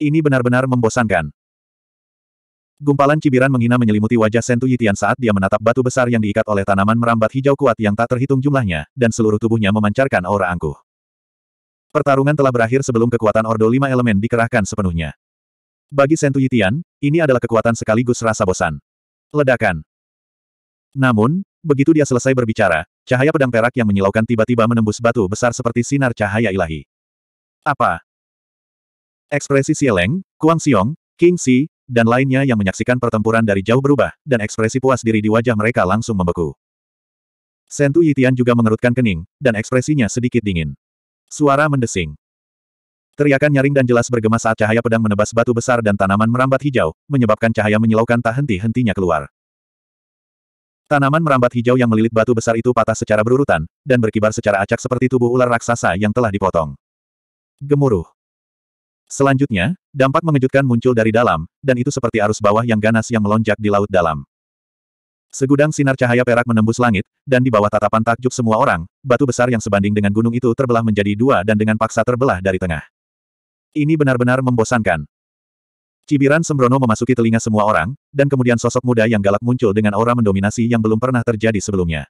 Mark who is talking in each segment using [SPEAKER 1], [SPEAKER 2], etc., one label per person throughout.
[SPEAKER 1] Ini benar-benar membosankan. Gumpalan cibiran menghina menyelimuti wajah Sentu Yitian saat dia menatap batu besar yang diikat oleh tanaman merambat hijau kuat yang tak terhitung jumlahnya, dan seluruh tubuhnya memancarkan aura angkuh. Pertarungan telah berakhir sebelum kekuatan Ordo Lima Elemen dikerahkan sepenuhnya. Bagi Sentu Yitian, ini adalah kekuatan sekaligus rasa bosan. Ledakan. Namun, begitu dia selesai berbicara, cahaya pedang perak yang menyilaukan tiba-tiba menembus batu besar seperti sinar cahaya ilahi. Apa? Ekspresi Sieleng, Kuang Xiong, King Si, dan lainnya yang menyaksikan pertempuran dari jauh berubah, dan ekspresi puas diri di wajah mereka langsung membeku. Sentu Yitian juga mengerutkan kening, dan ekspresinya sedikit dingin. Suara mendesing. Teriakan nyaring dan jelas bergema saat cahaya pedang menebas batu besar dan tanaman merambat hijau, menyebabkan cahaya menyilaukan tak henti-hentinya keluar. Tanaman merambat hijau yang melilit batu besar itu patah secara berurutan, dan berkibar secara acak seperti tubuh ular raksasa yang telah dipotong. Gemuruh. Selanjutnya, dampak mengejutkan muncul dari dalam, dan itu seperti arus bawah yang ganas yang melonjak di laut dalam. Segudang sinar cahaya perak menembus langit, dan di bawah tatapan takjub semua orang, batu besar yang sebanding dengan gunung itu terbelah menjadi dua dan dengan paksa terbelah dari tengah. Ini benar-benar membosankan. Cibiran sembrono memasuki telinga semua orang, dan kemudian sosok muda yang galak muncul dengan aura mendominasi yang belum pernah terjadi sebelumnya.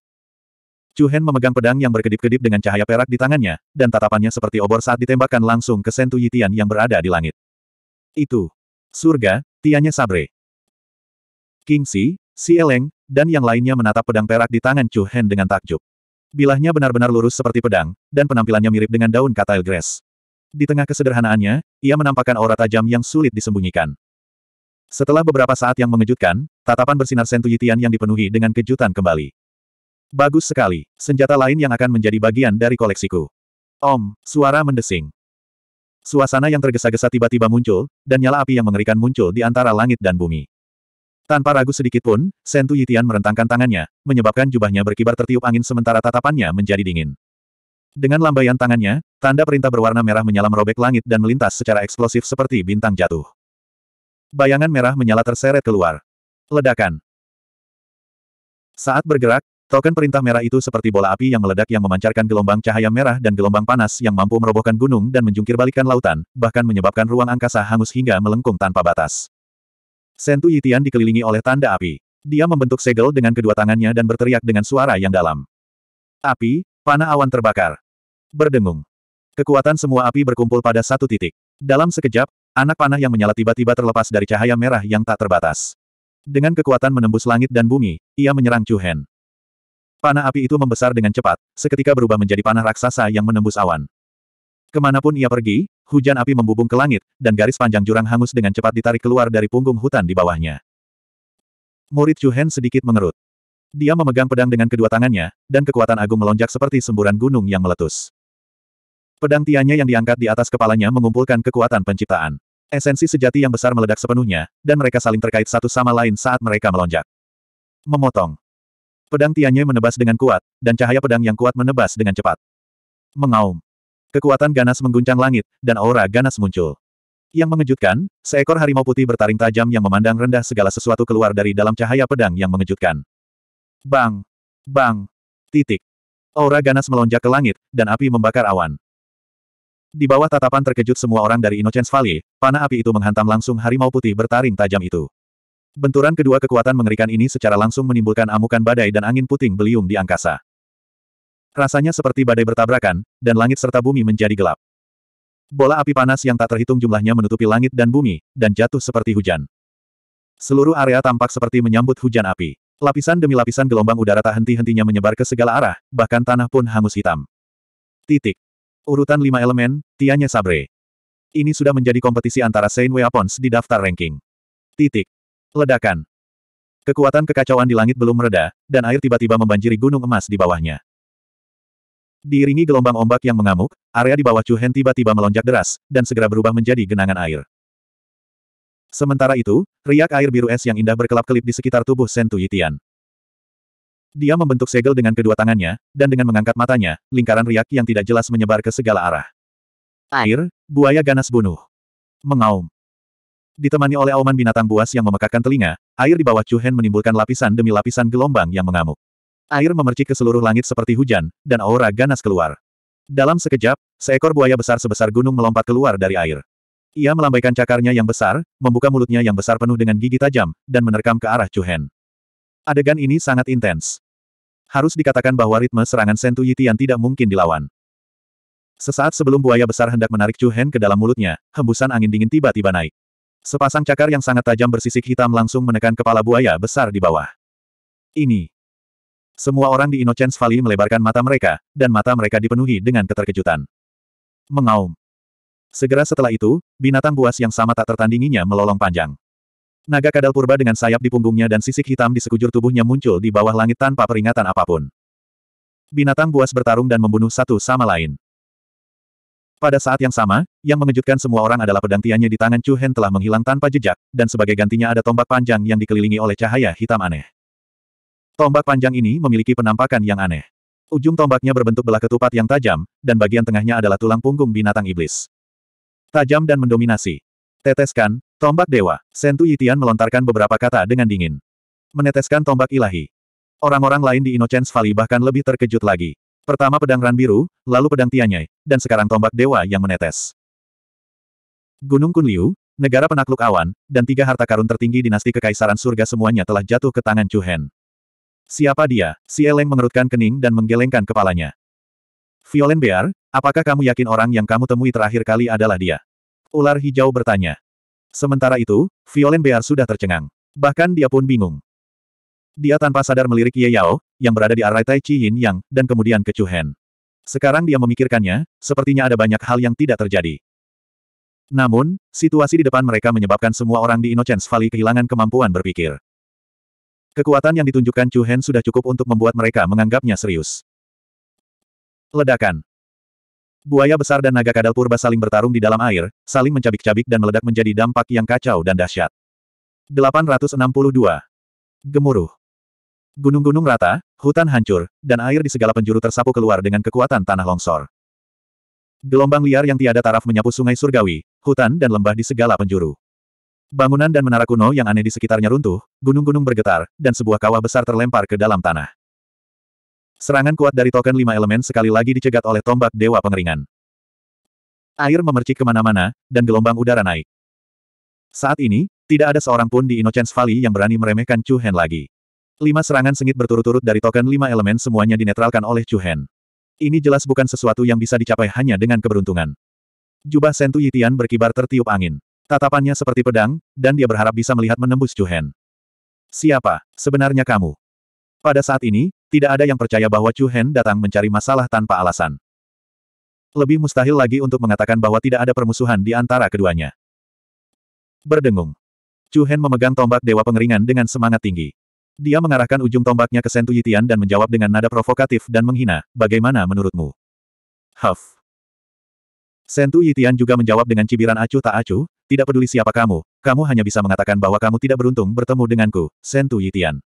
[SPEAKER 1] Chu Hen memegang pedang yang berkedip-kedip dengan cahaya perak di tangannya, dan tatapannya seperti obor saat ditembakkan langsung ke Sentu Yitian yang berada di langit. Itu. Surga, Tianya Sabre. King Si, Si Eleng, dan yang lainnya menatap pedang perak di tangan Chu Hen dengan takjub. Bilahnya benar-benar lurus seperti pedang, dan penampilannya mirip dengan daun katil grass. Di tengah kesederhanaannya, ia menampakkan aura tajam yang sulit disembunyikan. Setelah beberapa saat yang mengejutkan, tatapan bersinar Sentu Yitian yang dipenuhi dengan kejutan kembali. Bagus sekali, senjata lain yang akan menjadi bagian dari koleksiku. Om, suara mendesing. Suasana yang tergesa-gesa tiba-tiba muncul, dan nyala api yang mengerikan muncul di antara langit dan bumi. Tanpa ragu sedikit pun, Sentu Yitian merentangkan tangannya, menyebabkan jubahnya berkibar tertiup angin sementara tatapannya menjadi dingin. Dengan lambaian tangannya, tanda perintah berwarna merah menyala merobek langit dan melintas secara eksplosif seperti bintang jatuh. Bayangan merah menyala terseret keluar. Ledakan. Saat bergerak, Token perintah merah itu seperti bola api yang meledak yang memancarkan gelombang cahaya merah dan gelombang panas yang mampu merobohkan gunung dan menjungkirbalikkan lautan, bahkan menyebabkan ruang angkasa hangus hingga melengkung tanpa batas. Sentu Yitian dikelilingi oleh tanda api. Dia membentuk segel dengan kedua tangannya dan berteriak dengan suara yang dalam. Api, panah awan terbakar. Berdengung. Kekuatan semua api berkumpul pada satu titik. Dalam sekejap, anak panah yang menyala tiba-tiba terlepas dari cahaya merah yang tak terbatas. Dengan kekuatan menembus langit dan bumi, ia menyerang Chu Hen. Panah api itu membesar dengan cepat, seketika berubah menjadi panah raksasa yang menembus awan. Kemanapun ia pergi, hujan api membubung ke langit, dan garis panjang jurang hangus dengan cepat ditarik keluar dari punggung hutan di bawahnya. Murid Chuhen sedikit mengerut. Dia memegang pedang dengan kedua tangannya, dan kekuatan agung melonjak seperti semburan gunung yang meletus. Pedang tianya yang diangkat di atas kepalanya mengumpulkan kekuatan penciptaan. Esensi sejati yang besar meledak sepenuhnya, dan mereka saling terkait satu sama lain saat mereka melonjak. Memotong. Pedang Tianye menebas dengan kuat, dan cahaya pedang yang kuat menebas dengan cepat. Mengaum. Kekuatan ganas mengguncang langit, dan aura ganas muncul. Yang mengejutkan, seekor harimau putih bertaring tajam yang memandang rendah segala sesuatu keluar dari dalam cahaya pedang yang mengejutkan. Bang! Bang! Titik. Aura ganas melonjak ke langit, dan api membakar awan. Di bawah tatapan terkejut semua orang dari Innocence Valley, panah api itu menghantam langsung harimau putih bertaring tajam itu. Benturan kedua kekuatan mengerikan ini secara langsung menimbulkan amukan badai dan angin puting beliung di angkasa. Rasanya seperti badai bertabrakan, dan langit serta bumi menjadi gelap. Bola api panas yang tak terhitung jumlahnya menutupi langit dan bumi, dan jatuh seperti hujan. Seluruh area tampak seperti menyambut hujan api. Lapisan demi lapisan gelombang udara tak henti-hentinya menyebar ke segala arah, bahkan tanah pun hangus hitam. Titik. Urutan lima elemen, Tianya Sabre. Ini sudah menjadi kompetisi antara Saint Weapons di daftar ranking. Titik. Ledakan. Kekuatan kekacauan di langit belum mereda, dan air tiba-tiba membanjiri gunung emas di bawahnya. Diiringi gelombang ombak yang mengamuk, area di bawah Chuhen tiba-tiba melonjak deras, dan segera berubah menjadi genangan air. Sementara itu, riak air biru es yang indah berkelap-kelip di sekitar tubuh Sentu Yitian. Dia membentuk segel dengan kedua tangannya, dan dengan mengangkat matanya, lingkaran riak yang tidak jelas menyebar ke segala arah. Air, buaya ganas bunuh. Mengaum. Ditemani oleh auman binatang buas yang memekakkan telinga, air di bawah Chuhen menimbulkan lapisan demi lapisan gelombang yang mengamuk. Air memercik ke seluruh langit seperti hujan, dan aura ganas keluar. Dalam sekejap, seekor buaya besar sebesar gunung melompat keluar dari air. Ia melambaikan cakarnya yang besar, membuka mulutnya yang besar penuh dengan gigi tajam, dan menerkam ke arah Chuhen. Adegan ini sangat intens. Harus dikatakan bahwa ritme serangan Sentu Yitian tidak mungkin dilawan. Sesaat sebelum buaya besar hendak menarik Chuhen ke dalam mulutnya, hembusan angin dingin tiba-tiba naik. Sepasang cakar yang sangat tajam bersisik hitam langsung menekan kepala buaya besar di bawah. Ini. Semua orang di Innocence Valley melebarkan mata mereka, dan mata mereka dipenuhi dengan keterkejutan. Mengaum. Segera setelah itu, binatang buas yang sama tak tertandinginya melolong panjang. Naga kadal purba dengan sayap di punggungnya dan sisik hitam di sekujur tubuhnya muncul di bawah langit tanpa peringatan apapun. Binatang buas bertarung dan membunuh satu sama lain. Pada saat yang sama, yang mengejutkan semua orang adalah pedang tiannya di tangan Chu Hen telah menghilang tanpa jejak, dan sebagai gantinya ada tombak panjang yang dikelilingi oleh cahaya hitam aneh. Tombak panjang ini memiliki penampakan yang aneh. Ujung tombaknya berbentuk belah ketupat yang tajam, dan bagian tengahnya adalah tulang punggung binatang iblis. Tajam dan mendominasi. Teteskan, tombak dewa. Sentu Yitian melontarkan beberapa kata dengan dingin. Meneteskan tombak ilahi. Orang-orang lain di Innocence Valley bahkan lebih terkejut lagi. Pertama pedang ran biru, lalu pedang Tianyai, dan sekarang tombak dewa yang menetes. Gunung Kunliu, negara penakluk awan, dan tiga harta karun tertinggi dinasti kekaisaran surga semuanya telah jatuh ke tangan Chu Hen. Siapa dia? Si Eleng mengerutkan kening dan menggelengkan kepalanya. Violen Bear, apakah kamu yakin orang yang kamu temui terakhir kali adalah dia? Ular hijau bertanya. Sementara itu, Violen Bear sudah tercengang. Bahkan dia pun bingung. Dia tanpa sadar melirik Ye Yao, yang berada di arah Tai Chi Yin Yang, dan kemudian ke Chu Hen. Sekarang dia memikirkannya, sepertinya ada banyak hal yang tidak terjadi. Namun, situasi di depan mereka menyebabkan semua orang di Innocence Valley kehilangan kemampuan berpikir. Kekuatan yang ditunjukkan Chu Hen sudah cukup untuk membuat mereka menganggapnya serius. Ledakan Buaya besar dan naga kadal purba saling bertarung di dalam air, saling mencabik-cabik dan meledak menjadi dampak yang kacau dan dahsyat. 862. Gemuruh. Gunung-gunung rata, hutan hancur, dan air di segala penjuru tersapu keluar dengan kekuatan tanah longsor. Gelombang liar yang tiada taraf menyapu sungai surgawi, hutan dan lembah di segala penjuru. Bangunan dan menara kuno yang aneh di sekitarnya runtuh, gunung-gunung bergetar, dan sebuah kawah besar terlempar ke dalam tanah. Serangan kuat dari token lima elemen sekali lagi dicegat oleh tombak Dewa Pengeringan. Air memercik kemana-mana, dan gelombang udara naik. Saat ini, tidak ada seorang pun di Innocence Valley yang berani meremehkan Chu Hen lagi. Lima serangan sengit berturut-turut dari token lima elemen semuanya dinetralkan oleh Chu Hen. Ini jelas bukan sesuatu yang bisa dicapai hanya dengan keberuntungan. Jubah Sentu Yitian berkibar tertiup angin. Tatapannya seperti pedang, dan dia berharap bisa melihat menembus Chu Hen. Siapa, sebenarnya kamu? Pada saat ini, tidak ada yang percaya bahwa Chu Hen datang mencari masalah tanpa alasan. Lebih mustahil lagi untuk mengatakan bahwa tidak ada permusuhan di antara keduanya. Berdengung. Chu Hen memegang tombak Dewa Pengeringan dengan semangat tinggi. Dia mengarahkan ujung tombaknya ke Sentu Yitian dan menjawab dengan nada provokatif dan menghina, bagaimana menurutmu? Huff. Sentu Yitian juga menjawab dengan cibiran acuh tak acuh, tidak peduli siapa kamu, kamu hanya bisa mengatakan bahwa kamu tidak beruntung bertemu denganku, Sentu Yitian.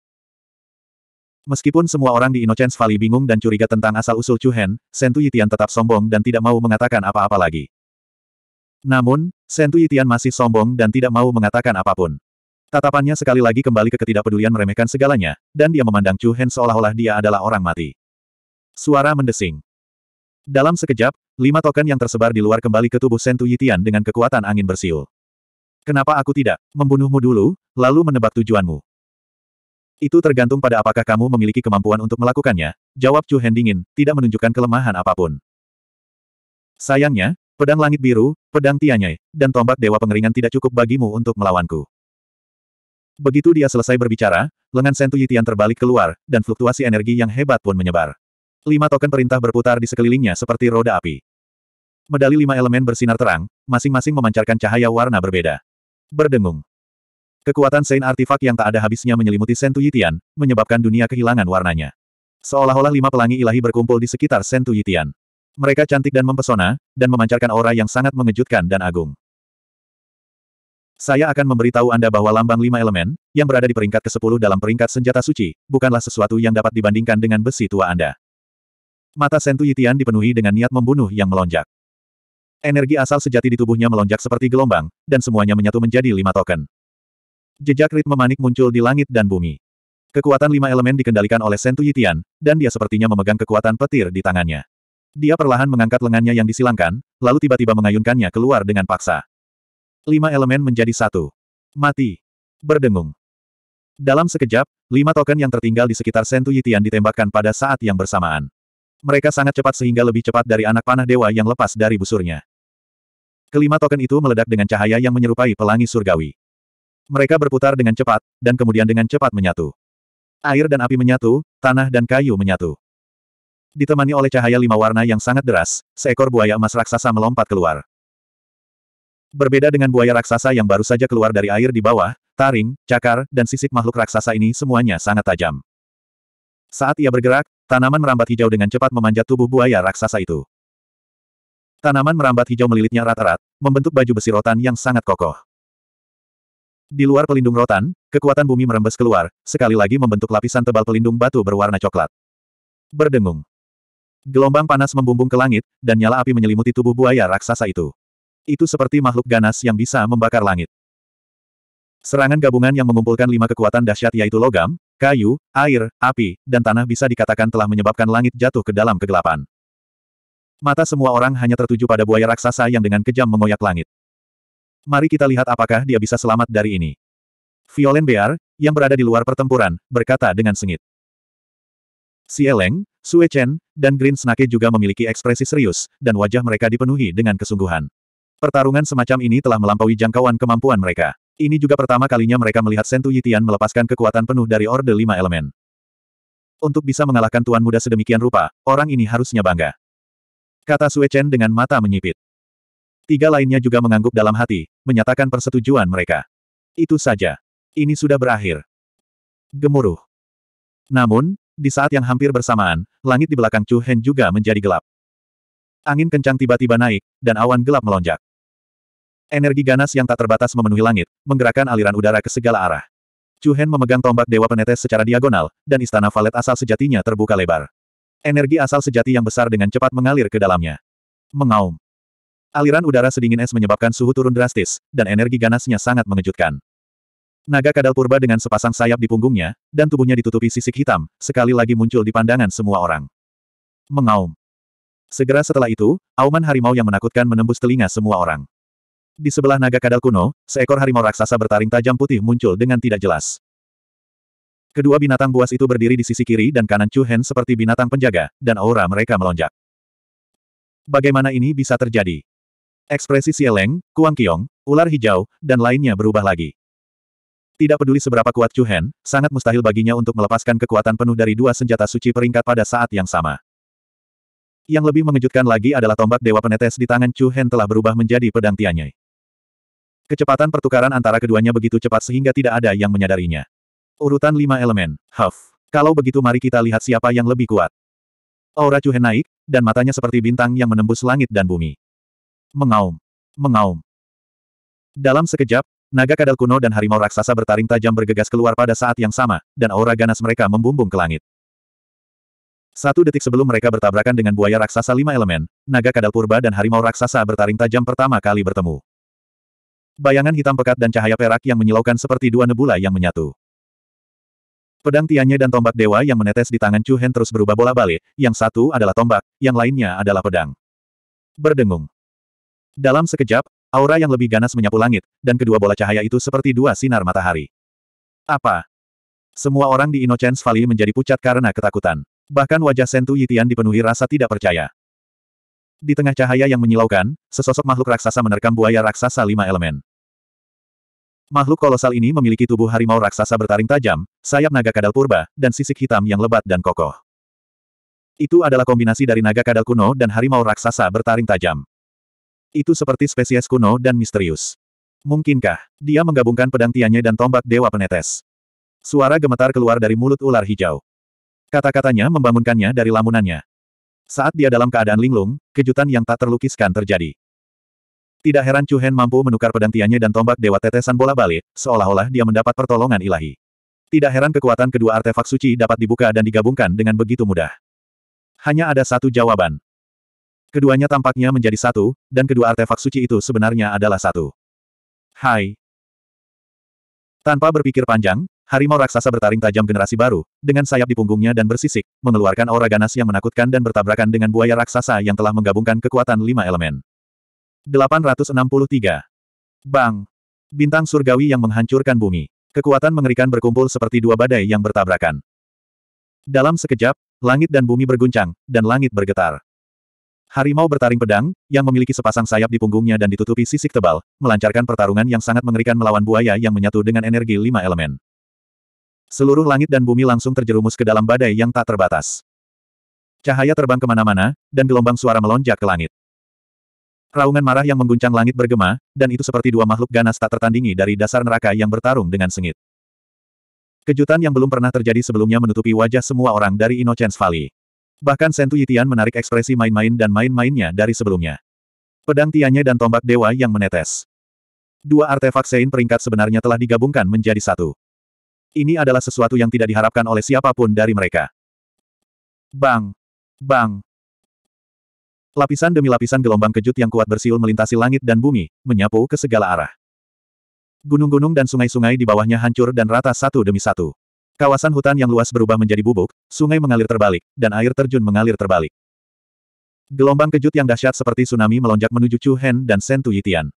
[SPEAKER 1] Meskipun semua orang di Innocence Valley bingung dan curiga tentang asal-usul Chuhen, Sentu Yitian tetap sombong dan tidak mau mengatakan apa-apa lagi. Namun, Sentu Yitian masih sombong dan tidak mau mengatakan apapun. Tatapannya sekali lagi kembali ke ketidakpedulian meremehkan segalanya, dan dia memandang Chu Hen seolah-olah dia adalah orang mati. Suara mendesing. Dalam sekejap, lima token yang tersebar di luar kembali ke tubuh Sentu Yitian dengan kekuatan angin bersiul. Kenapa aku tidak membunuhmu dulu, lalu menebak tujuanmu? Itu tergantung pada apakah kamu memiliki kemampuan untuk melakukannya, jawab Chu Hen dingin, tidak menunjukkan kelemahan apapun. Sayangnya, pedang langit biru, pedang tianyai, dan tombak dewa pengeringan tidak cukup bagimu untuk melawanku. Begitu dia selesai berbicara, lengan Sentu Yitian terbalik keluar, dan fluktuasi energi yang hebat pun menyebar. Lima token perintah berputar di sekelilingnya seperti roda api. Medali lima elemen bersinar terang, masing-masing memancarkan cahaya warna berbeda. Berdengung. Kekuatan Saint Artifak yang tak ada habisnya menyelimuti Sentu Yitian, menyebabkan dunia kehilangan warnanya. Seolah-olah lima pelangi ilahi berkumpul di sekitar Sentu Yitian. Mereka cantik dan mempesona, dan memancarkan aura yang sangat mengejutkan dan agung. Saya akan memberitahu Anda bahwa lambang lima elemen, yang berada di peringkat ke-10 dalam peringkat senjata suci, bukanlah sesuatu yang dapat dibandingkan dengan besi tua Anda. Mata Sentu Yitian dipenuhi dengan niat membunuh yang melonjak. Energi asal sejati di tubuhnya melonjak seperti gelombang, dan semuanya menyatu menjadi lima token. Jejak ritme manik muncul di langit dan bumi. Kekuatan lima elemen dikendalikan oleh Sentu Yitian, dan dia sepertinya memegang kekuatan petir di tangannya. Dia perlahan mengangkat lengannya yang disilangkan, lalu tiba-tiba mengayunkannya keluar dengan paksa. Lima elemen menjadi satu. Mati. Berdengung. Dalam sekejap, lima token yang tertinggal di sekitar Sentu Yitian ditembakkan pada saat yang bersamaan. Mereka sangat cepat sehingga lebih cepat dari anak panah dewa yang lepas dari busurnya. Kelima token itu meledak dengan cahaya yang menyerupai pelangi surgawi. Mereka berputar dengan cepat, dan kemudian dengan cepat menyatu. Air dan api menyatu, tanah dan kayu menyatu. Ditemani oleh cahaya lima warna yang sangat deras, seekor buaya emas raksasa melompat keluar. Berbeda dengan buaya raksasa yang baru saja keluar dari air di bawah, taring, cakar, dan sisik makhluk raksasa ini semuanya sangat tajam. Saat ia bergerak, tanaman merambat hijau dengan cepat memanjat tubuh buaya raksasa itu. Tanaman merambat hijau melilitnya rata-rat, membentuk baju besi rotan yang sangat kokoh. Di luar pelindung rotan, kekuatan bumi merembes keluar, sekali lagi membentuk lapisan tebal pelindung batu berwarna coklat. Berdengung. Gelombang panas membumbung ke langit, dan nyala api menyelimuti tubuh buaya raksasa itu. Itu seperti makhluk ganas yang bisa membakar langit. Serangan gabungan yang mengumpulkan lima kekuatan dahsyat yaitu logam, kayu, air, api, dan tanah bisa dikatakan telah menyebabkan langit jatuh ke dalam kegelapan. Mata semua orang hanya tertuju pada buaya raksasa yang dengan kejam mengoyak langit. Mari kita lihat apakah dia bisa selamat dari ini. Violen Bear, yang berada di luar pertempuran, berkata dengan sengit. Sieleng, Sue Chen, dan Green Snake juga memiliki ekspresi serius, dan wajah mereka dipenuhi dengan kesungguhan. Pertarungan semacam ini telah melampaui jangkauan kemampuan mereka. Ini juga pertama kalinya mereka melihat Sentu Yitian melepaskan kekuatan penuh dari Orde Lima Elemen. Untuk bisa mengalahkan Tuan Muda sedemikian rupa, orang ini harusnya bangga. Kata Sue Chen dengan mata menyipit. Tiga lainnya juga mengangguk dalam hati, menyatakan persetujuan mereka. Itu saja. Ini sudah berakhir. Gemuruh. Namun, di saat yang hampir bersamaan, langit di belakang Chu Hen juga menjadi gelap. Angin kencang tiba-tiba naik, dan awan gelap melonjak. Energi ganas yang tak terbatas memenuhi langit, menggerakkan aliran udara ke segala arah. Chu Hen memegang tombak Dewa Penetes secara diagonal, dan istana valet asal sejatinya terbuka lebar. Energi asal sejati yang besar dengan cepat mengalir ke dalamnya. Mengaum. Aliran udara sedingin es menyebabkan suhu turun drastis, dan energi ganasnya sangat mengejutkan. Naga kadal purba dengan sepasang sayap di punggungnya, dan tubuhnya ditutupi sisik hitam, sekali lagi muncul di pandangan semua orang. Mengaum. Segera setelah itu, auman harimau yang menakutkan menembus telinga semua orang. Di sebelah naga kadal kuno, seekor harimau raksasa bertaring tajam putih muncul dengan tidak jelas. Kedua binatang buas itu berdiri di sisi kiri dan kanan Chu Hen seperti binatang penjaga, dan aura mereka melonjak. Bagaimana ini bisa terjadi? Ekspresi Sieleng, Kuang Kiong, ular hijau, dan lainnya berubah lagi. Tidak peduli seberapa kuat Chu Hen, sangat mustahil baginya untuk melepaskan kekuatan penuh dari dua senjata suci peringkat pada saat yang sama. Yang lebih mengejutkan lagi adalah tombak Dewa Penetes di tangan Chu Hen telah berubah menjadi pedang Tianyai. Kecepatan pertukaran antara keduanya begitu cepat sehingga tidak ada yang menyadarinya. Urutan lima elemen, Huff. Kalau begitu mari kita lihat siapa yang lebih kuat. Aura Chuhen naik, dan matanya seperti bintang yang menembus langit dan bumi. Mengaum. Mengaum. Dalam sekejap, naga kadal kuno dan harimau raksasa bertaring tajam bergegas keluar pada saat yang sama, dan aura ganas mereka membumbung ke langit. Satu detik sebelum mereka bertabrakan dengan buaya raksasa lima elemen, naga kadal purba dan harimau raksasa bertaring tajam pertama kali bertemu. Bayangan hitam pekat dan cahaya perak yang menyilaukan seperti dua nebula yang menyatu. Pedang tiannya dan tombak dewa yang menetes di tangan Chu Hen terus berubah bola balik, yang satu adalah tombak, yang lainnya adalah pedang. Berdengung. Dalam sekejap, aura yang lebih ganas menyapu langit, dan kedua bola cahaya itu seperti dua sinar matahari. Apa? Semua orang di Innocence Valley menjadi pucat karena ketakutan. Bahkan wajah Sentu Yitian dipenuhi rasa tidak percaya. Di tengah cahaya yang menyilaukan, sesosok makhluk raksasa menerkam buaya raksasa lima elemen. Makhluk kolosal ini memiliki tubuh harimau raksasa bertaring tajam, sayap naga kadal purba, dan sisik hitam yang lebat dan kokoh. Itu adalah kombinasi dari naga kadal kuno dan harimau raksasa bertaring tajam. Itu seperti spesies kuno dan misterius. Mungkinkah, dia menggabungkan pedang tiannya dan tombak dewa penetes. Suara gemetar keluar dari mulut ular hijau. Kata-katanya membangunkannya dari lamunannya. Saat dia dalam keadaan linglung, kejutan yang tak terlukiskan terjadi. Tidak heran Chu Hen mampu menukar pedang tiannya dan tombak dewa tetesan bola balik, seolah-olah dia mendapat pertolongan ilahi. Tidak heran kekuatan kedua artefak suci dapat dibuka dan digabungkan dengan begitu mudah. Hanya ada satu jawaban. Keduanya tampaknya menjadi satu, dan kedua artefak suci itu sebenarnya adalah satu. Hai. Tanpa berpikir panjang, harimau raksasa bertaring tajam generasi baru, dengan sayap di punggungnya dan bersisik, mengeluarkan aura ganas yang menakutkan dan bertabrakan dengan buaya raksasa yang telah menggabungkan kekuatan lima elemen. 863. Bang! Bintang surgawi yang menghancurkan bumi. Kekuatan mengerikan berkumpul seperti dua badai yang bertabrakan. Dalam sekejap, langit dan bumi berguncang, dan langit bergetar. Harimau bertaring pedang, yang memiliki sepasang sayap di punggungnya dan ditutupi sisik tebal, melancarkan pertarungan yang sangat mengerikan melawan buaya yang menyatu dengan energi lima elemen. Seluruh langit dan bumi langsung terjerumus ke dalam badai yang tak terbatas. Cahaya terbang kemana-mana, dan gelombang suara melonjak ke langit. Raungan marah yang mengguncang langit bergema, dan itu seperti dua makhluk ganas tak tertandingi dari dasar neraka yang bertarung dengan sengit. Kejutan yang belum pernah terjadi sebelumnya menutupi wajah semua orang dari Innocence Valley. Bahkan Sentu Yitian menarik ekspresi main-main dan main-mainnya dari sebelumnya. Pedang tiannya dan tombak dewa yang menetes. Dua artefak Sein peringkat sebenarnya telah digabungkan menjadi satu. Ini adalah sesuatu yang tidak diharapkan oleh siapapun dari mereka. Bang! Bang! Lapisan demi lapisan gelombang kejut yang kuat bersiul melintasi langit dan bumi, menyapu ke segala arah. Gunung-gunung dan sungai-sungai di bawahnya hancur dan rata satu demi satu. Kawasan hutan yang luas berubah menjadi bubuk, sungai mengalir terbalik, dan air terjun mengalir terbalik. Gelombang kejut yang dahsyat seperti tsunami melonjak menuju Chu Hen dan Sentu Yitian.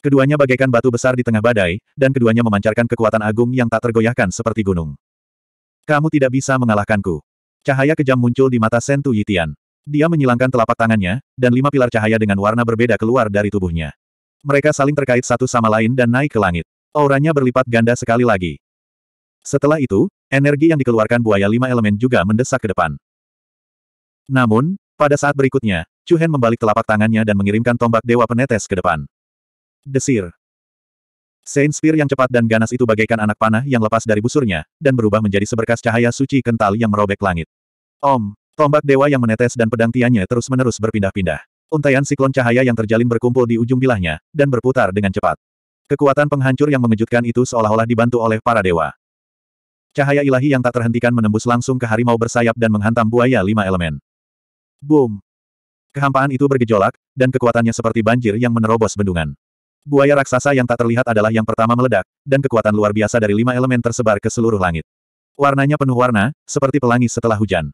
[SPEAKER 1] Keduanya bagaikan batu besar di tengah badai, dan keduanya memancarkan kekuatan agung yang tak tergoyahkan seperti gunung. Kamu tidak bisa mengalahkanku. Cahaya kejam muncul di mata Sentu Yitian. Dia menyilangkan telapak tangannya, dan lima pilar cahaya dengan warna berbeda keluar dari tubuhnya. Mereka saling terkait satu sama lain dan naik ke langit. Auranya berlipat ganda sekali lagi. Setelah itu, energi yang dikeluarkan buaya lima elemen juga mendesak ke depan. Namun, pada saat berikutnya, Chu Hen membalik telapak tangannya dan mengirimkan tombak Dewa Penetes ke depan. Desir. Saint Spear yang cepat dan ganas itu bagaikan anak panah yang lepas dari busurnya, dan berubah menjadi seberkas cahaya suci kental yang merobek langit. Om, tombak dewa yang menetes dan pedang tiannya terus-menerus berpindah-pindah. Untaian siklon cahaya yang terjalin berkumpul di ujung bilahnya, dan berputar dengan cepat. Kekuatan penghancur yang mengejutkan itu seolah-olah dibantu oleh para dewa. Cahaya ilahi yang tak terhentikan menembus langsung ke harimau bersayap dan menghantam buaya lima elemen. Boom! Kehampaan itu bergejolak, dan kekuatannya seperti banjir yang menerobos bendungan. Buaya raksasa yang tak terlihat adalah yang pertama meledak, dan kekuatan luar biasa dari lima elemen tersebar ke seluruh langit. Warnanya penuh warna, seperti pelangi setelah hujan.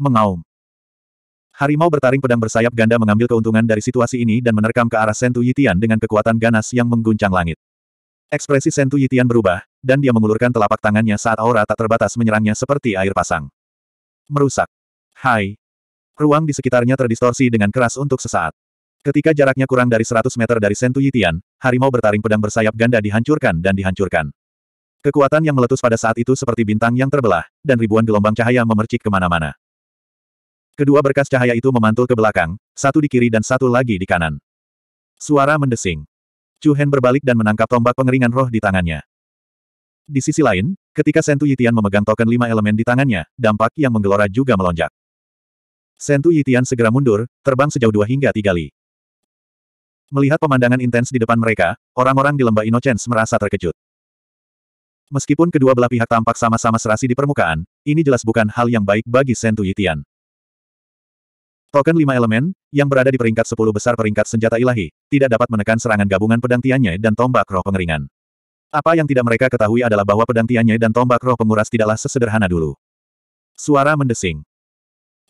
[SPEAKER 1] Mengaum. Harimau bertaring pedang bersayap ganda mengambil keuntungan dari situasi ini dan menerkam ke arah Sentu Yitian dengan kekuatan ganas yang mengguncang langit. Ekspresi Sentu Yitian berubah, dan dia mengulurkan telapak tangannya saat aura tak terbatas menyerangnya seperti air pasang. Merusak. Hai. Ruang di sekitarnya terdistorsi dengan keras untuk sesaat. Ketika jaraknya kurang dari 100 meter dari Sentu Yitian, harimau bertaring pedang bersayap ganda dihancurkan dan dihancurkan. Kekuatan yang meletus pada saat itu seperti bintang yang terbelah, dan ribuan gelombang cahaya memercik kemana-mana. Kedua berkas cahaya itu memantul ke belakang, satu di kiri dan satu lagi di kanan. Suara mendesing. Chu Hen berbalik dan menangkap tombak pengeringan roh di tangannya. Di sisi lain, ketika Sentu Yitian memegang token lima elemen di tangannya, dampak yang menggelora juga melonjak. Sentu Yitian segera mundur, terbang sejauh dua hingga tiga li. Melihat pemandangan intens di depan mereka, orang-orang di lembah Innocence merasa terkejut. Meskipun kedua belah pihak tampak sama-sama serasi di permukaan, ini jelas bukan hal yang baik bagi Sentu Yitian. Token lima elemen, yang berada di peringkat sepuluh besar peringkat senjata ilahi, tidak dapat menekan serangan gabungan pedang Tianye dan tombak roh pengeringan. Apa yang tidak mereka ketahui adalah bahwa pedang Tianye dan tombak roh penguras tidaklah sesederhana dulu. Suara mendesing.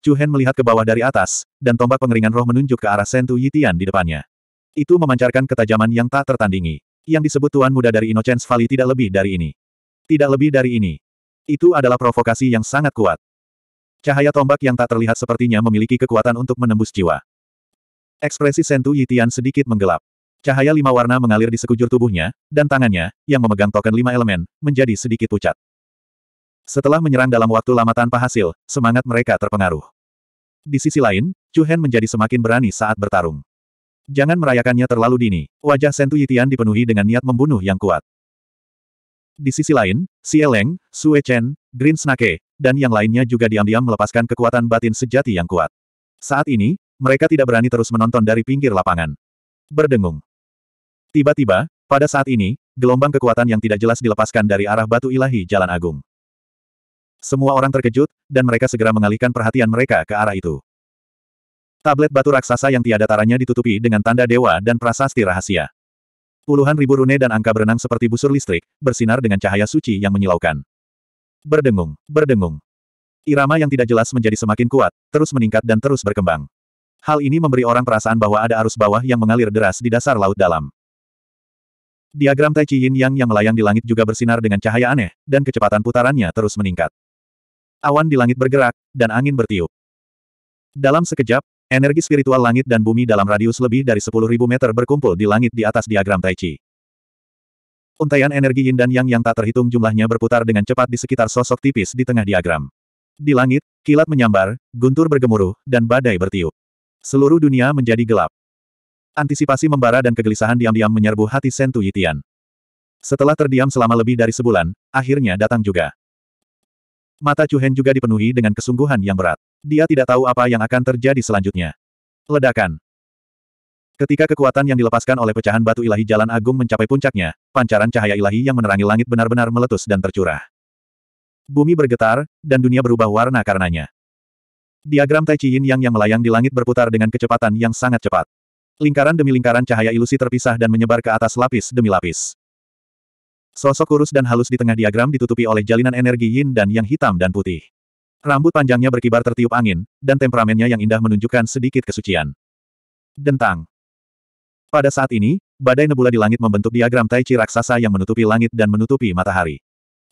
[SPEAKER 1] Chu Hen melihat ke bawah dari atas, dan tombak pengeringan roh menunjuk ke arah Sentu Yitian di depannya. Itu memancarkan ketajaman yang tak tertandingi. Yang disebut tuan muda dari Innocence Valley tidak lebih dari ini. Tidak lebih dari ini. Itu adalah provokasi yang sangat kuat. Cahaya tombak yang tak terlihat sepertinya memiliki kekuatan untuk menembus jiwa. Ekspresi Sentu Yitian sedikit menggelap. Cahaya lima warna mengalir di sekujur tubuhnya, dan tangannya, yang memegang token lima elemen, menjadi sedikit pucat. Setelah menyerang dalam waktu lama tanpa hasil, semangat mereka terpengaruh. Di sisi lain, Chu Hen menjadi semakin berani saat bertarung. Jangan merayakannya terlalu dini. Wajah Sentu Yitian dipenuhi dengan niat membunuh yang kuat. Di sisi lain, Sieleng, Eleng, Sue Chen, Green Snake, dan yang lainnya juga diam-diam melepaskan kekuatan batin sejati yang kuat. Saat ini, mereka tidak berani terus menonton dari pinggir lapangan. Berdengung. Tiba-tiba, pada saat ini, gelombang kekuatan yang tidak jelas dilepaskan dari arah batu ilahi Jalan Agung. Semua orang terkejut, dan mereka segera mengalihkan perhatian mereka ke arah itu. Tablet batu raksasa yang tiada taranya ditutupi dengan tanda dewa dan prasasti rahasia. Puluhan ribu rune dan angka berenang seperti busur listrik, bersinar dengan cahaya suci yang menyilaukan. Berdengung, berdengung. Irama yang tidak jelas menjadi semakin kuat, terus meningkat dan terus berkembang. Hal ini memberi orang perasaan bahwa ada arus bawah yang mengalir deras di dasar laut dalam. Diagram Tai Chi Yin Yang yang melayang di langit juga bersinar dengan cahaya aneh, dan kecepatan putarannya terus meningkat. Awan di langit bergerak, dan angin bertiup. Dalam sekejap, Energi spiritual langit dan bumi dalam radius lebih dari 10.000 meter berkumpul di langit di atas diagram Tai Chi. Untaian energi yin dan yang yang tak terhitung jumlahnya berputar dengan cepat di sekitar sosok tipis di tengah diagram. Di langit, kilat menyambar, guntur bergemuruh, dan badai bertiup. Seluruh dunia menjadi gelap. Antisipasi membara dan kegelisahan diam-diam menyerbu hati Sentu Yitian. Setelah terdiam selama lebih dari sebulan, akhirnya datang juga. Mata Hen juga dipenuhi dengan kesungguhan yang berat. Dia tidak tahu apa yang akan terjadi selanjutnya. Ledakan. Ketika kekuatan yang dilepaskan oleh pecahan batu ilahi jalan agung mencapai puncaknya, pancaran cahaya ilahi yang menerangi langit benar-benar meletus dan tercurah. Bumi bergetar, dan dunia berubah warna karenanya. Diagram Tai Chi Yin Yang yang melayang di langit berputar dengan kecepatan yang sangat cepat. Lingkaran demi lingkaran cahaya ilusi terpisah dan menyebar ke atas lapis demi lapis. Sosok kurus dan halus di tengah diagram ditutupi oleh jalinan energi yin dan yang hitam dan putih. Rambut panjangnya berkibar tertiup angin, dan temperamennya yang indah menunjukkan sedikit kesucian. Dentang. Pada saat ini, badai nebula di langit membentuk diagram tai chi raksasa yang menutupi langit dan menutupi matahari.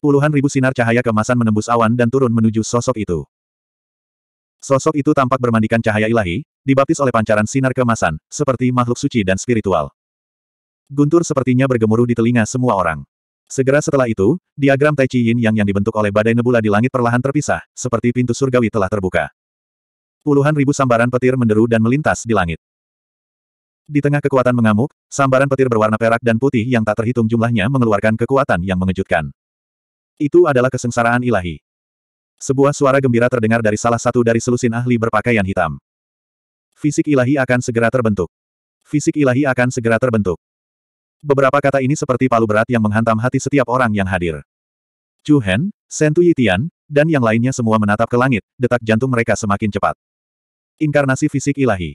[SPEAKER 1] Puluhan ribu sinar cahaya kemasan menembus awan dan turun menuju sosok itu. Sosok itu tampak bermandikan cahaya ilahi, dibaptis oleh pancaran sinar kemasan, seperti makhluk suci dan spiritual. Guntur sepertinya bergemuruh di telinga semua orang. Segera setelah itu, diagram Tai Chi Yin yang yang dibentuk oleh badai nebula di langit perlahan terpisah, seperti pintu surgawi telah terbuka. Puluhan ribu sambaran petir menderu dan melintas di langit. Di tengah kekuatan mengamuk, sambaran petir berwarna perak dan putih yang tak terhitung jumlahnya mengeluarkan kekuatan yang mengejutkan. Itu adalah kesengsaraan ilahi. Sebuah suara gembira terdengar dari salah satu dari selusin ahli berpakaian hitam. Fisik ilahi akan segera terbentuk. Fisik ilahi akan segera terbentuk. Beberapa kata ini seperti palu berat yang menghantam hati setiap orang yang hadir. Chu Hen, Sentu Yitian, dan yang lainnya semua menatap ke langit, detak jantung mereka semakin cepat. Inkarnasi fisik ilahi.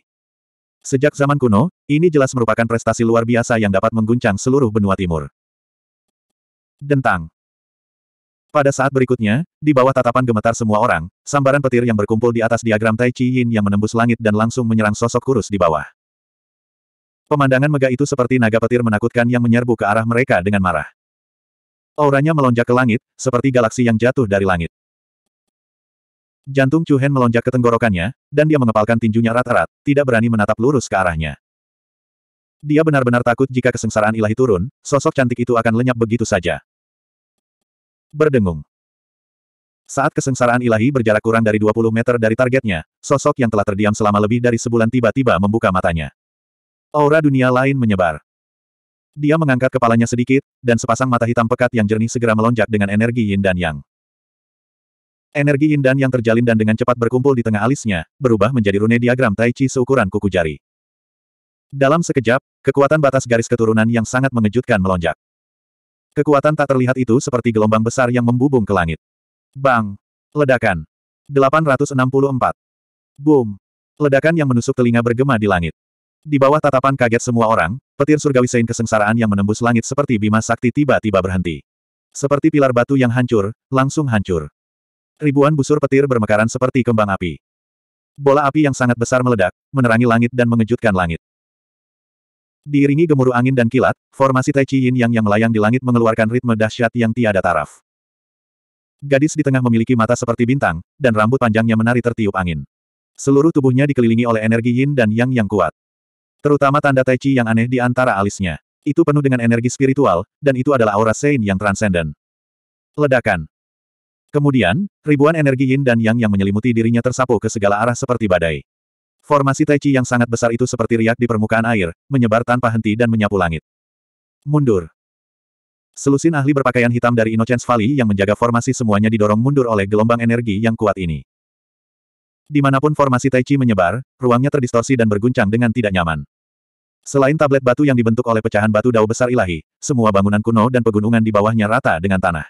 [SPEAKER 1] Sejak zaman kuno, ini jelas merupakan prestasi luar biasa yang dapat mengguncang seluruh benua timur. Dentang. Pada saat berikutnya, di bawah tatapan gemetar semua orang, sambaran petir yang berkumpul di atas diagram Tai Chi Yin yang menembus langit dan langsung menyerang sosok kurus di bawah. Pemandangan megah itu seperti naga petir menakutkan yang menyerbu ke arah mereka dengan marah. Auranya melonjak ke langit, seperti galaksi yang jatuh dari langit. Jantung Chu Hen melonjak ke tenggorokannya, dan dia mengepalkan tinjunya rat-rat, tidak berani menatap lurus ke arahnya. Dia benar-benar takut jika kesengsaraan ilahi turun, sosok cantik itu akan lenyap begitu saja. Berdengung. Saat kesengsaraan ilahi berjarak kurang dari 20 meter dari targetnya, sosok yang telah terdiam selama lebih dari sebulan tiba-tiba membuka matanya. Aura dunia lain menyebar. Dia mengangkat kepalanya sedikit, dan sepasang mata hitam pekat yang jernih segera melonjak dengan energi yin dan yang. Energi yin dan yang terjalin dan dengan cepat berkumpul di tengah alisnya, berubah menjadi rune diagram tai chi seukuran kuku jari. Dalam sekejap, kekuatan batas garis keturunan yang sangat mengejutkan melonjak. Kekuatan tak terlihat itu seperti gelombang besar yang membubung ke langit. Bang! Ledakan! 864. Boom! Ledakan yang menusuk telinga bergema di langit. Di bawah tatapan kaget semua orang, petir surgawi sein kesengsaraan yang menembus langit seperti bima sakti tiba-tiba berhenti. Seperti pilar batu yang hancur, langsung hancur. Ribuan busur petir bermekaran seperti kembang api. Bola api yang sangat besar meledak, menerangi langit dan mengejutkan langit. Diiringi gemuruh angin dan kilat, formasi Tai Chi Yin yang yang melayang di langit mengeluarkan ritme dahsyat yang tiada taraf. Gadis di tengah memiliki mata seperti bintang, dan rambut panjangnya menari tertiup angin. Seluruh tubuhnya dikelilingi oleh energi yin dan yang yang kuat. Terutama tanda Tai Chi yang aneh di antara alisnya. Itu penuh dengan energi spiritual, dan itu adalah aura Sein yang transenden. Ledakan. Kemudian, ribuan energi yin dan yang yang menyelimuti dirinya tersapu ke segala arah seperti badai. Formasi Tai Chi yang sangat besar itu seperti riak di permukaan air, menyebar tanpa henti dan menyapu langit. Mundur. Selusin ahli berpakaian hitam dari Innocence Valley yang menjaga formasi semuanya didorong mundur oleh gelombang energi yang kuat ini. Dimanapun formasi Tai Chi menyebar, ruangnya terdistorsi dan berguncang dengan tidak nyaman. Selain tablet batu yang dibentuk oleh pecahan batu dao besar ilahi, semua bangunan kuno dan pegunungan di bawahnya rata dengan tanah.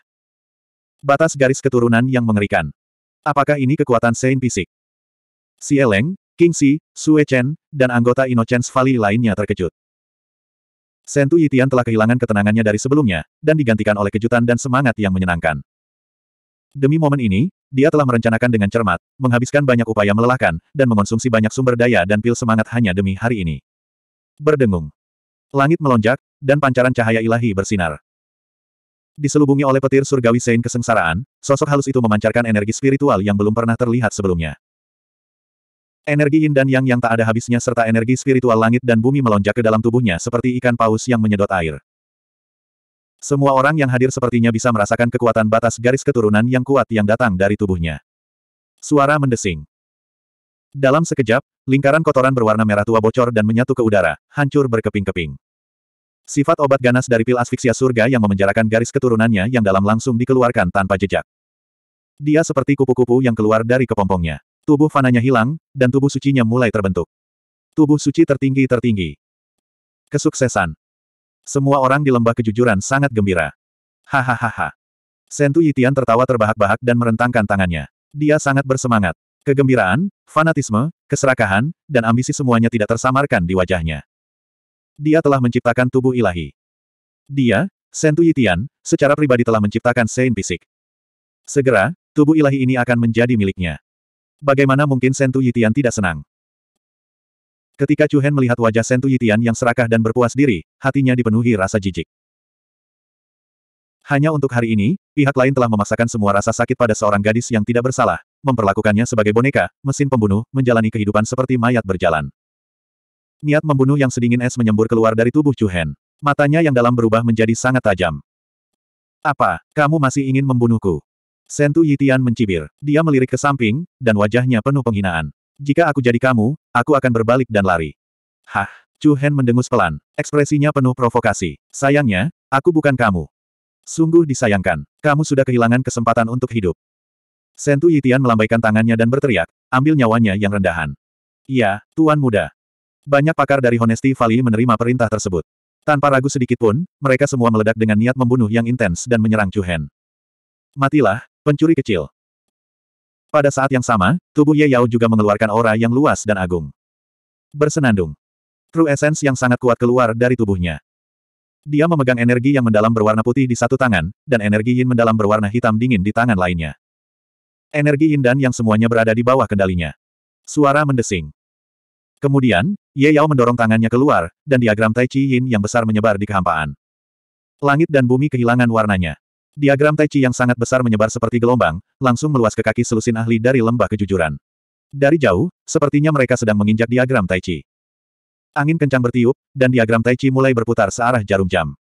[SPEAKER 1] Batas garis keturunan yang mengerikan. Apakah ini kekuatan Saint Pisik? Sieleng, King Si, Sue Chen, dan anggota Innocence Valley lainnya terkejut. Sentu Yitian telah kehilangan ketenangannya dari sebelumnya, dan digantikan oleh kejutan dan semangat yang menyenangkan. Demi momen ini, dia telah merencanakan dengan cermat, menghabiskan banyak upaya melelahkan, dan mengonsumsi banyak sumber daya dan pil semangat hanya demi hari ini. Berdengung. Langit melonjak, dan pancaran cahaya ilahi bersinar. Diselubungi oleh petir surgawi Sein kesengsaraan, sosok halus itu memancarkan energi spiritual yang belum pernah terlihat sebelumnya. Energi yin dan yang yang tak ada habisnya serta energi spiritual langit dan bumi melonjak ke dalam tubuhnya seperti ikan paus yang menyedot air. Semua orang yang hadir sepertinya bisa merasakan kekuatan batas garis keturunan yang kuat yang datang dari tubuhnya. Suara mendesing. Dalam sekejap, lingkaran kotoran berwarna merah tua bocor dan menyatu ke udara, hancur berkeping-keping. Sifat obat ganas dari pil asfiksia surga yang memenjarakan garis keturunannya yang dalam langsung dikeluarkan tanpa jejak. Dia seperti kupu-kupu yang keluar dari kepompongnya. Tubuh fananya hilang, dan tubuh sucinya mulai terbentuk. Tubuh suci tertinggi-tertinggi. Kesuksesan. Semua orang di lembah kejujuran sangat gembira. Hahaha. Sentu Yitian tertawa terbahak-bahak dan merentangkan tangannya. Dia sangat bersemangat. Kegembiraan, fanatisme, keserakahan, dan ambisi semuanya tidak tersamarkan di wajahnya. Dia telah menciptakan tubuh ilahi. Dia, Sentu Yitian, secara pribadi telah menciptakan Sein fisik. Segera, tubuh ilahi ini akan menjadi miliknya. Bagaimana mungkin Sentu Yitian tidak senang? Ketika Chu Hen melihat wajah Sentu Yitian yang serakah dan berpuas diri, hatinya dipenuhi rasa jijik. Hanya untuk hari ini, pihak lain telah memaksakan semua rasa sakit pada seorang gadis yang tidak bersalah, memperlakukannya sebagai boneka, mesin pembunuh, menjalani kehidupan seperti mayat berjalan. Niat membunuh yang sedingin es menyembur keluar dari tubuh Chu Hen Matanya yang dalam berubah menjadi sangat tajam. Apa, kamu masih ingin membunuhku? Sentu Yitian mencibir. Dia melirik ke samping, dan wajahnya penuh penghinaan. Jika aku jadi kamu, aku akan berbalik dan lari. Hah, Chu Hen mendengus pelan. Ekspresinya penuh provokasi. Sayangnya, aku bukan kamu. Sungguh disayangkan. Kamu sudah kehilangan kesempatan untuk hidup. Sentu Yitian melambaikan tangannya dan berteriak, ambil nyawanya yang rendahan. Iya, Tuan Muda. Banyak pakar dari Honesty Valley menerima perintah tersebut. Tanpa ragu sedikit pun, mereka semua meledak dengan niat membunuh yang intens dan menyerang Chu Hen. Matilah, pencuri kecil. Pada saat yang sama, tubuh Ye Yao juga mengeluarkan aura yang luas dan agung. Bersenandung. True Essence yang sangat kuat keluar dari tubuhnya. Dia memegang energi yang mendalam berwarna putih di satu tangan, dan energi yin mendalam berwarna hitam dingin di tangan lainnya. Energi yin yang semuanya berada di bawah kendalinya. Suara mendesing. Kemudian, Ye Yao mendorong tangannya keluar, dan diagram Tai Chi Yin yang besar menyebar di kehampaan. Langit dan bumi kehilangan warnanya. Diagram Tai Chi yang sangat besar menyebar seperti gelombang, langsung meluas ke kaki selusin ahli dari lembah kejujuran. Dari jauh, sepertinya mereka sedang menginjak diagram Tai Chi. Angin kencang bertiup, dan diagram Tai Chi mulai berputar searah jarum jam.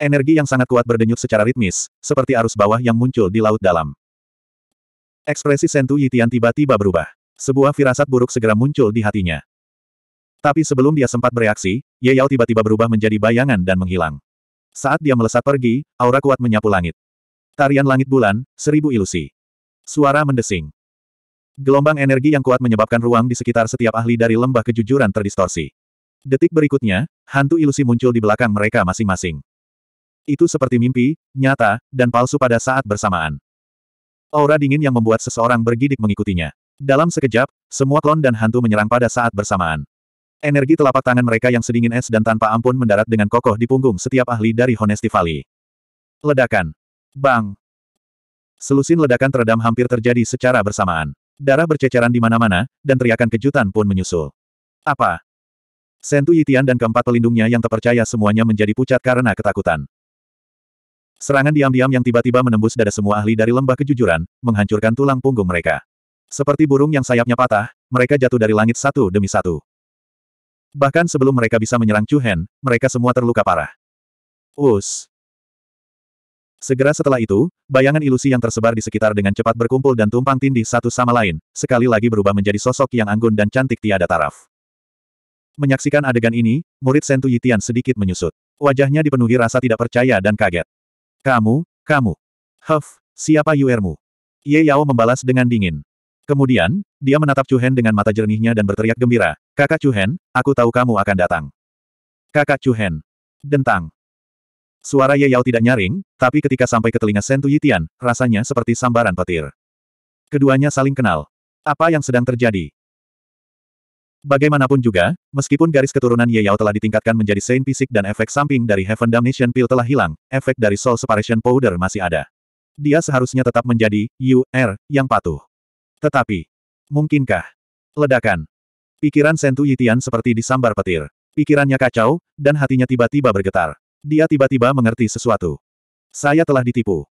[SPEAKER 1] Energi yang sangat kuat berdenyut secara ritmis, seperti arus bawah yang muncul di laut dalam. Ekspresi Sentu Yitian tiba-tiba berubah. Sebuah firasat buruk segera muncul di hatinya. Tapi sebelum dia sempat bereaksi, Ye Yao tiba-tiba berubah menjadi bayangan dan menghilang. Saat dia melesat pergi, aura kuat menyapu langit. Tarian langit bulan, seribu ilusi. Suara mendesing. Gelombang energi yang kuat menyebabkan ruang di sekitar setiap ahli dari lembah kejujuran terdistorsi. Detik berikutnya, hantu ilusi muncul di belakang mereka masing-masing. Itu seperti mimpi, nyata, dan palsu pada saat bersamaan. Aura dingin yang membuat seseorang bergidik mengikutinya. Dalam sekejap, semua klon dan hantu menyerang pada saat bersamaan. Energi telapak tangan mereka yang sedingin es dan tanpa ampun mendarat dengan kokoh di punggung setiap ahli dari Honesty Valley. Ledakan. Bang. Selusin ledakan teredam hampir terjadi secara bersamaan. Darah berceceran di mana-mana, dan teriakan kejutan pun menyusul. Apa? Sentu Yitian dan keempat pelindungnya yang terpercaya semuanya menjadi pucat karena ketakutan. Serangan diam-diam yang tiba-tiba menembus dada semua ahli dari lembah kejujuran, menghancurkan tulang punggung mereka. Seperti burung yang sayapnya patah, mereka jatuh dari langit satu demi satu. Bahkan sebelum mereka bisa menyerang Chu Hen, mereka semua terluka parah. Us. Segera setelah itu, bayangan ilusi yang tersebar di sekitar dengan cepat berkumpul dan tumpang tindih satu sama lain, sekali lagi berubah menjadi sosok yang anggun dan cantik tiada taraf. Menyaksikan adegan ini, murid Sentu Yitian sedikit menyusut. Wajahnya dipenuhi rasa tidak percaya dan kaget. Kamu, kamu. Huff, siapa Yuermu? Ye Yao membalas dengan dingin. Kemudian, dia menatap Chu Hen dengan mata jernihnya dan berteriak gembira, Kakak Chu Hen, aku tahu kamu akan datang. Kakak Chu Hen, Dentang. Suara Ye Yao tidak nyaring, tapi ketika sampai ke telinga Sentu Yitian, rasanya seperti sambaran petir. Keduanya saling kenal. Apa yang sedang terjadi? Bagaimanapun juga, meskipun garis keturunan Ye Yao telah ditingkatkan menjadi Saint Fisik dan efek samping dari Heaven Damnation Pill telah hilang, efek dari Soul Separation Powder masih ada. Dia seharusnya tetap menjadi U.R. Er, yang patuh. Tetapi, mungkinkah? Ledakan. Pikiran Sentu Yitian seperti disambar petir. Pikirannya kacau, dan hatinya tiba-tiba bergetar. Dia tiba-tiba mengerti sesuatu. Saya telah ditipu.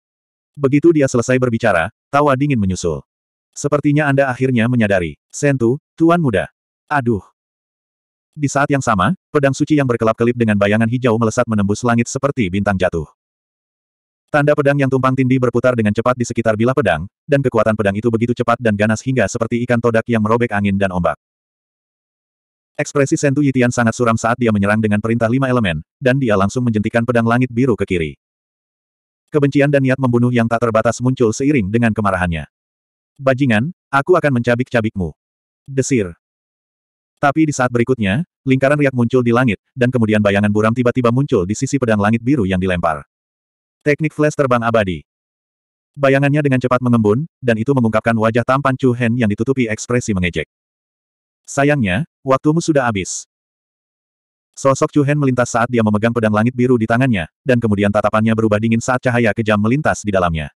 [SPEAKER 1] Begitu dia selesai berbicara, tawa dingin menyusul. Sepertinya Anda akhirnya menyadari, Sentu, Tuan Muda. Aduh. Di saat yang sama, pedang suci yang berkelap-kelip dengan bayangan hijau melesat menembus langit seperti bintang jatuh. Tanda pedang yang tumpang tindih berputar dengan cepat di sekitar bilah pedang, dan kekuatan pedang itu begitu cepat dan ganas hingga seperti ikan todak yang merobek angin dan ombak. Ekspresi Sentu Yitian sangat suram saat dia menyerang dengan perintah lima elemen, dan dia langsung menjentikan pedang langit biru ke kiri. Kebencian dan niat membunuh yang tak terbatas muncul seiring dengan kemarahannya. Bajingan, aku akan mencabik-cabikmu. Desir. Tapi di saat berikutnya, lingkaran riak muncul di langit, dan kemudian bayangan buram tiba-tiba muncul di sisi pedang langit biru yang dilempar. Teknik flash terbang abadi. Bayangannya dengan cepat mengembun, dan itu mengungkapkan wajah tampan Chu Hen yang ditutupi ekspresi mengejek. Sayangnya, waktumu sudah habis. Sosok Chu Hen melintas saat dia memegang pedang langit biru di tangannya, dan kemudian tatapannya berubah dingin saat cahaya kejam melintas di dalamnya.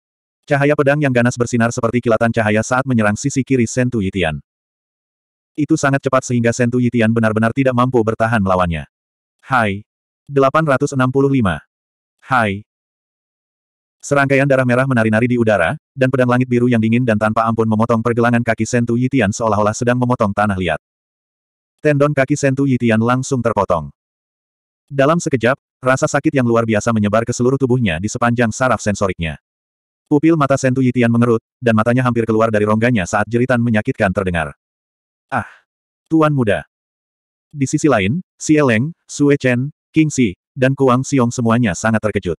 [SPEAKER 1] Cahaya pedang yang ganas bersinar seperti kilatan cahaya saat menyerang sisi kiri Sentu Yitian. Itu sangat cepat sehingga Sentu Yitian benar-benar tidak mampu bertahan melawannya. Hai. 865. Hai. Serangkaian darah merah menari-nari di udara, dan pedang langit biru yang dingin dan tanpa ampun memotong pergelangan kaki Sentu Yitian seolah-olah sedang memotong tanah liat. Tendon kaki Sentu Yitian langsung terpotong. Dalam sekejap, rasa sakit yang luar biasa menyebar ke seluruh tubuhnya di sepanjang saraf sensoriknya. Pupil mata Sentu Yitian mengerut, dan matanya hampir keluar dari rongganya saat jeritan menyakitkan terdengar. Ah! Tuan muda. Di sisi lain, Xie Leng, Sue Chen, King Si, dan Kuang Xiong semuanya sangat terkejut.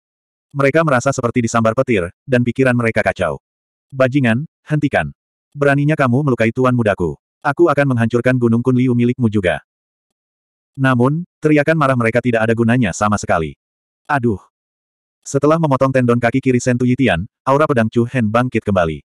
[SPEAKER 1] Mereka merasa seperti disambar petir, dan pikiran mereka kacau. Bajingan, hentikan. Beraninya kamu melukai tuan mudaku. Aku akan menghancurkan gunung Kunliu milikmu juga. Namun, teriakan marah mereka tidak ada gunanya sama sekali. Aduh, setelah memotong tendon kaki kiri Sentu Yitian, aura pedang Chu Hen bangkit kembali.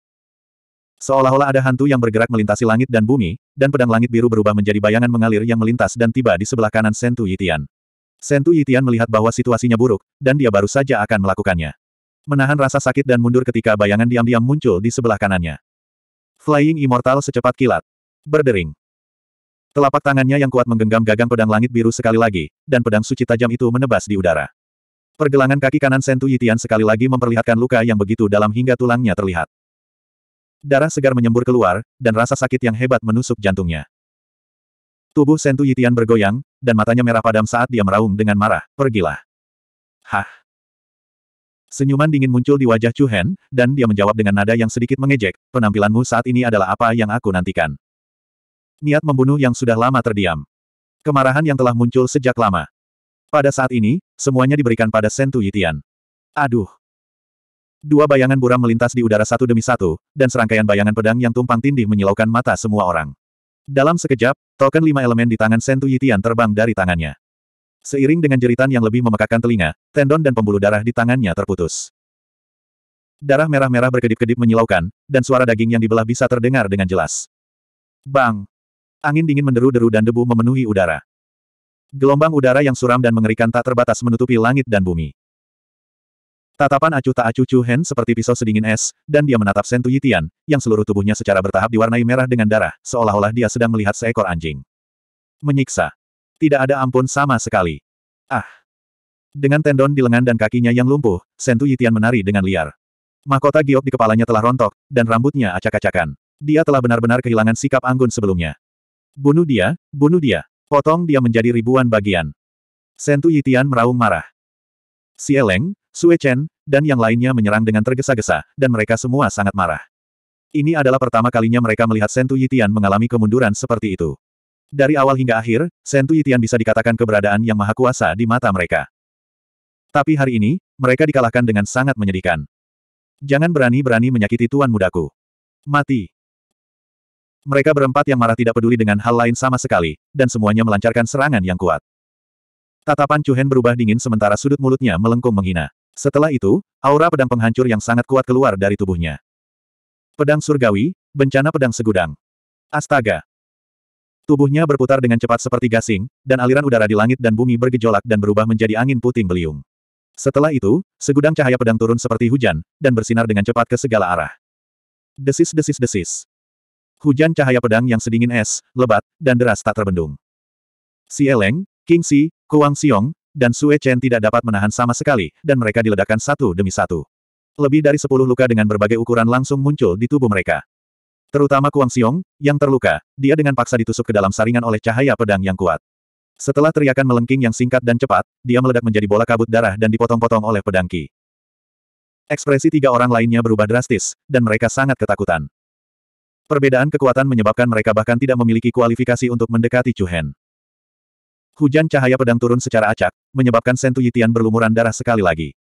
[SPEAKER 1] Seolah-olah ada hantu yang bergerak melintasi langit dan bumi, dan pedang langit biru berubah menjadi bayangan mengalir yang melintas dan tiba di sebelah kanan Sentu Yitian. Sentu Yitian melihat bahwa situasinya buruk, dan dia baru saja akan melakukannya. Menahan rasa sakit dan mundur ketika bayangan diam-diam muncul di sebelah kanannya. Flying Immortal secepat kilat. Berdering. Telapak tangannya yang kuat menggenggam gagang pedang langit biru sekali lagi, dan pedang suci tajam itu menebas di udara. Pergelangan kaki kanan Sentu Yitian sekali lagi memperlihatkan luka yang begitu dalam hingga tulangnya terlihat. Darah segar menyembur keluar, dan rasa sakit yang hebat menusuk jantungnya. Tubuh Sentu Yitian bergoyang, dan matanya merah padam saat dia meraung dengan marah, pergilah. Hah. Senyuman dingin muncul di wajah Chu Hen, dan dia menjawab dengan nada yang sedikit mengejek, penampilanmu saat ini adalah apa yang aku nantikan. Niat membunuh yang sudah lama terdiam. Kemarahan yang telah muncul sejak lama. Pada saat ini, semuanya diberikan pada Sentu Yitian. Aduh, Dua bayangan buram melintas di udara satu demi satu, dan serangkaian bayangan pedang yang tumpang tindih menyilaukan mata semua orang. Dalam sekejap, token lima elemen di tangan Sentu Yitian terbang dari tangannya. Seiring dengan jeritan yang lebih memekakkan telinga, tendon dan pembuluh darah di tangannya terputus. Darah merah-merah berkedip-kedip menyilaukan, dan suara daging yang dibelah bisa terdengar dengan jelas. Bang! Angin dingin menderu-deru dan debu memenuhi udara. Gelombang udara yang suram dan mengerikan tak terbatas menutupi langit dan bumi. Tatapan acuh tak acuh Chu Hen seperti pisau sedingin es, dan dia menatap Sentu Yitian, yang seluruh tubuhnya secara bertahap diwarnai merah dengan darah, seolah-olah dia sedang melihat seekor anjing. Menyiksa. Tidak ada ampun sama sekali. Ah. Dengan tendon di lengan dan kakinya yang lumpuh, Sentu Yitian menari dengan liar. Mahkota giok di kepalanya telah rontok, dan rambutnya acak-acakan. Dia telah benar-benar kehilangan sikap anggun sebelumnya. Bunuh dia, bunuh dia. Potong dia menjadi ribuan bagian. Sentu Yitian meraung marah. Sieleng. Sue Chen, dan yang lainnya menyerang dengan tergesa-gesa, dan mereka semua sangat marah. Ini adalah pertama kalinya mereka melihat Sentu Yitian mengalami kemunduran seperti itu. Dari awal hingga akhir, Sentu Yitian bisa dikatakan keberadaan yang maha kuasa di mata mereka. Tapi hari ini, mereka dikalahkan dengan sangat menyedihkan. Jangan berani-berani menyakiti tuan mudaku. Mati. Mereka berempat yang marah tidak peduli dengan hal lain sama sekali, dan semuanya melancarkan serangan yang kuat. Tatapan Hen berubah dingin sementara sudut mulutnya melengkung menghina. Setelah itu, aura pedang penghancur yang sangat kuat keluar dari tubuhnya. Pedang surgawi, bencana pedang segudang. Astaga! Tubuhnya berputar dengan cepat seperti gasing, dan aliran udara di langit dan bumi bergejolak dan berubah menjadi angin puting beliung. Setelah itu, segudang cahaya pedang turun seperti hujan, dan bersinar dengan cepat ke segala arah. Desis-desis-desis. Hujan cahaya pedang yang sedingin es, lebat, dan deras tak terbendung. Si Eleng, King Si, Kuang siong dan Sue Chen tidak dapat menahan sama sekali, dan mereka diledakkan satu demi satu. Lebih dari sepuluh luka dengan berbagai ukuran langsung muncul di tubuh mereka. Terutama Kuang Xiong, yang terluka, dia dengan paksa ditusuk ke dalam saringan oleh cahaya pedang yang kuat. Setelah teriakan melengking yang singkat dan cepat, dia meledak menjadi bola kabut darah dan dipotong-potong oleh pedang Ki. Ekspresi tiga orang lainnya berubah drastis, dan mereka sangat ketakutan. Perbedaan kekuatan menyebabkan mereka bahkan tidak memiliki kualifikasi untuk mendekati Chu Hen. Hujan cahaya pedang turun secara acak, menyebabkan Sentu Yitian berlumuran darah sekali lagi.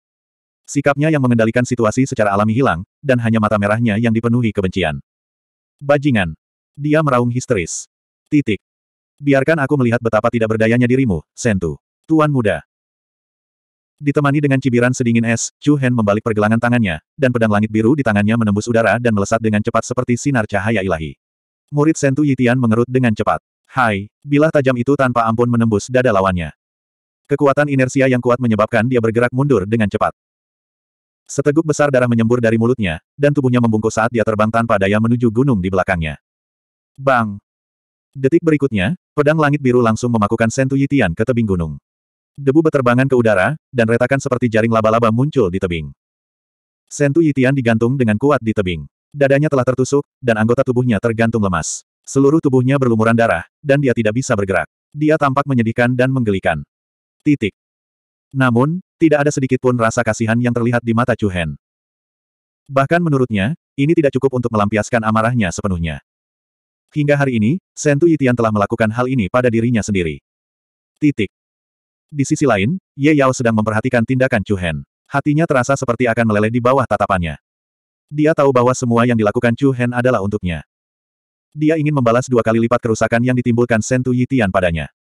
[SPEAKER 1] Sikapnya yang mengendalikan situasi secara alami hilang, dan hanya mata merahnya yang dipenuhi kebencian. Bajingan. Dia meraung histeris. Titik. Biarkan aku melihat betapa tidak berdayanya dirimu, Sentu. Tuan muda. Ditemani dengan cibiran sedingin es, Chu Hen membalik pergelangan tangannya, dan pedang langit biru di tangannya menembus udara dan melesat dengan cepat seperti sinar cahaya ilahi. Murid Sentu Yitian mengerut dengan cepat. Hai, bilah tajam itu tanpa ampun menembus dada lawannya. Kekuatan inersia yang kuat menyebabkan dia bergerak mundur dengan cepat. Seteguk besar darah menyembur dari mulutnya, dan tubuhnya membungkuk saat dia terbang tanpa daya menuju gunung di belakangnya. Bang! Detik berikutnya, pedang langit biru langsung memakukan sentuyitian ke tebing gunung. Debu beterbangan ke udara, dan retakan seperti jaring laba-laba muncul di tebing. Sentuyitian digantung dengan kuat di tebing. Dadanya telah tertusuk, dan anggota tubuhnya tergantung lemas. Seluruh tubuhnya berlumuran darah, dan dia tidak bisa bergerak. Dia tampak menyedihkan dan menggelikan. Titik. Namun, tidak ada sedikit pun rasa kasihan yang terlihat di mata Chu Hen. Bahkan menurutnya, ini tidak cukup untuk melampiaskan amarahnya sepenuhnya. Hingga hari ini, Sentu Yitian telah melakukan hal ini pada dirinya sendiri. Titik. Di sisi lain, Ye Yao sedang memperhatikan tindakan Chu Hen. Hatinya terasa seperti akan meleleh di bawah tatapannya. Dia tahu bahwa semua yang dilakukan Chu Hen adalah untuknya. Dia ingin membalas dua kali lipat kerusakan yang ditimbulkan Sentu Yitian padanya.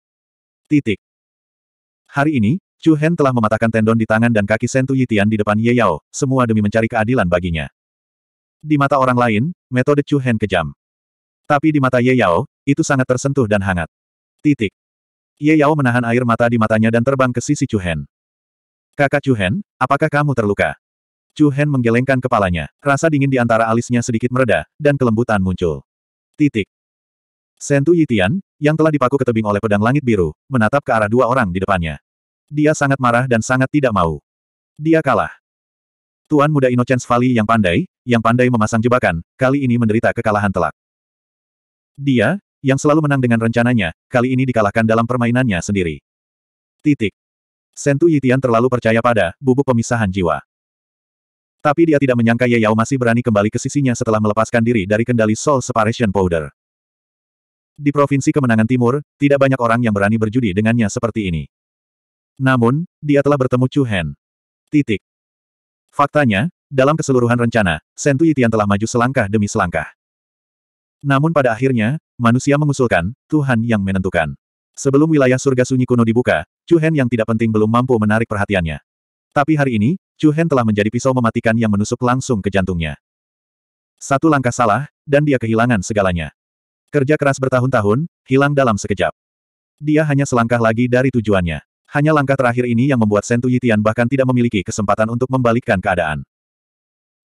[SPEAKER 1] Titik. Hari ini, Chu Hen telah mematahkan tendon di tangan dan kaki Sentu Yitian di depan Ye Yao, semua demi mencari keadilan baginya. Di mata orang lain, metode Chu Hen kejam. Tapi di mata Ye Yao, itu sangat tersentuh dan hangat. Titik. Ye Yao menahan air mata di matanya dan terbang ke sisi Chu Hen. Kakak Chu Hen, apakah kamu terluka? Chu Hen menggelengkan kepalanya. Rasa dingin di antara alisnya sedikit mereda, dan kelembutan muncul. Titik. Sentu Yitian, yang telah dipaku ke tebing oleh pedang langit biru, menatap ke arah dua orang di depannya. Dia sangat marah dan sangat tidak mau. Dia kalah. Tuan muda Innocence Valley yang pandai, yang pandai memasang jebakan, kali ini menderita kekalahan telak. Dia, yang selalu menang dengan rencananya, kali ini dikalahkan dalam permainannya sendiri. Titik. Sentu Yitian terlalu percaya pada bubuk pemisahan jiwa. Tapi dia tidak menyangka Ye Yao masih berani kembali ke sisinya setelah melepaskan diri dari kendali Soul Separation Powder. Di Provinsi Kemenangan Timur, tidak banyak orang yang berani berjudi dengannya seperti ini. Namun, dia telah bertemu Chu Hen. Titik. Faktanya, dalam keseluruhan rencana, Sentu Yitian telah maju selangkah demi selangkah. Namun pada akhirnya, manusia mengusulkan, Tuhan yang menentukan. Sebelum wilayah surga sunyi kuno dibuka, Chu Hen yang tidak penting belum mampu menarik perhatiannya. Tapi hari ini, Chu Hen telah menjadi pisau mematikan yang menusuk langsung ke jantungnya. Satu langkah salah, dan dia kehilangan segalanya. Kerja keras bertahun-tahun, hilang dalam sekejap. Dia hanya selangkah lagi dari tujuannya. Hanya langkah terakhir ini yang membuat Sentu Yitian bahkan tidak memiliki kesempatan untuk membalikkan keadaan.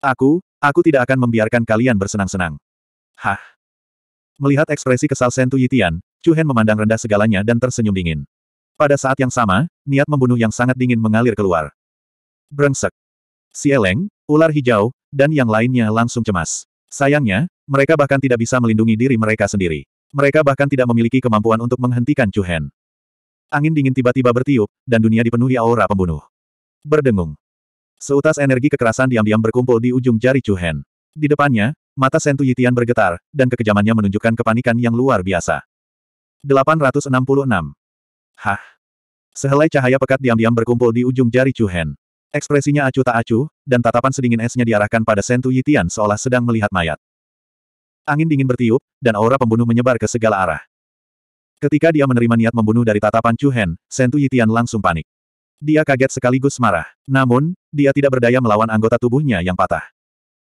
[SPEAKER 1] Aku, aku tidak akan membiarkan kalian bersenang-senang. Hah? Melihat ekspresi kesal Sentu Yitian, Chu Hen memandang rendah segalanya dan tersenyum dingin. Pada saat yang sama, niat membunuh yang sangat dingin mengalir keluar. Brengsek. sieleng, ular hijau, dan yang lainnya langsung cemas. Sayangnya, mereka bahkan tidak bisa melindungi diri mereka sendiri. Mereka bahkan tidak memiliki kemampuan untuk menghentikan Chu Hen. Angin dingin tiba-tiba bertiup, dan dunia dipenuhi aura pembunuh. Berdengung. Seutas energi kekerasan diam-diam berkumpul di ujung jari Chu Hen. Di depannya, mata Sentu Yitian bergetar, dan kekejamannya menunjukkan kepanikan yang luar biasa. 866. Hah. Sehelai cahaya pekat diam-diam berkumpul di ujung jari Chu Hen. Ekspresinya acuh tak acuh, dan tatapan sedingin esnya diarahkan pada Sentu Yitian seolah sedang melihat mayat. Angin dingin bertiup, dan aura pembunuh menyebar ke segala arah. Ketika dia menerima niat membunuh dari tatapan Chu Hen, Sentu Yitian langsung panik. Dia kaget sekaligus marah. Namun, dia tidak berdaya melawan anggota tubuhnya yang patah.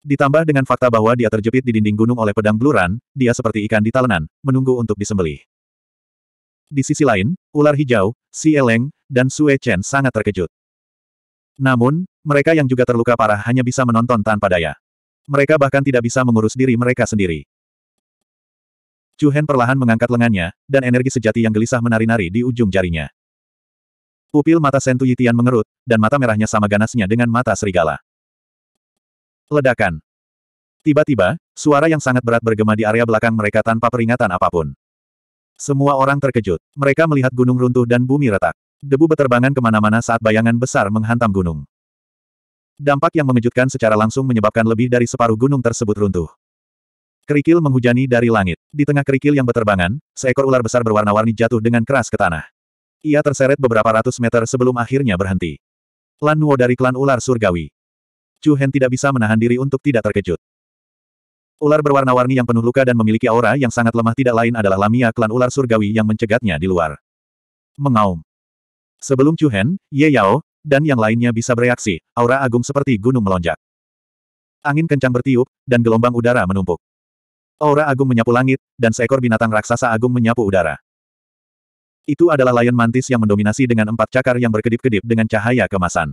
[SPEAKER 1] Ditambah dengan fakta bahwa dia terjepit di dinding gunung oleh pedang bluran, dia seperti ikan di talenan, menunggu untuk disembelih. Di sisi lain, ular hijau, Si Eleng, dan Sue Chen sangat terkejut. Namun, mereka yang juga terluka parah hanya bisa menonton tanpa daya. Mereka bahkan tidak bisa mengurus diri mereka sendiri. Chu Hen perlahan mengangkat lengannya, dan energi sejati yang gelisah menari-nari di ujung jarinya. Pupil mata Sentu Yitian mengerut, dan mata merahnya sama ganasnya dengan mata serigala. Ledakan. Tiba-tiba, suara yang sangat berat bergema di area belakang mereka tanpa peringatan apapun. Semua orang terkejut. Mereka melihat gunung runtuh dan bumi retak. Debu beterbangan kemana-mana saat bayangan besar menghantam gunung. Dampak yang mengejutkan secara langsung menyebabkan lebih dari separuh gunung tersebut runtuh. Kerikil menghujani dari langit. Di tengah kerikil yang beterbangan, seekor ular besar berwarna-warni jatuh dengan keras ke tanah. Ia terseret beberapa ratus meter sebelum akhirnya berhenti. Lan Nuo dari klan ular surgawi. Chu Hen tidak bisa menahan diri untuk tidak terkejut. Ular berwarna-warni yang penuh luka dan memiliki aura yang sangat lemah tidak lain adalah Lamia klan ular surgawi yang mencegatnya di luar. Mengaum. Sebelum Cuhen, Ye Yao, dan yang lainnya bisa bereaksi, aura agung seperti gunung melonjak. Angin kencang bertiup, dan gelombang udara menumpuk. Aura agung menyapu langit, dan seekor binatang raksasa agung menyapu udara. Itu adalah Lion Mantis yang mendominasi dengan empat cakar yang berkedip-kedip dengan cahaya kemasan.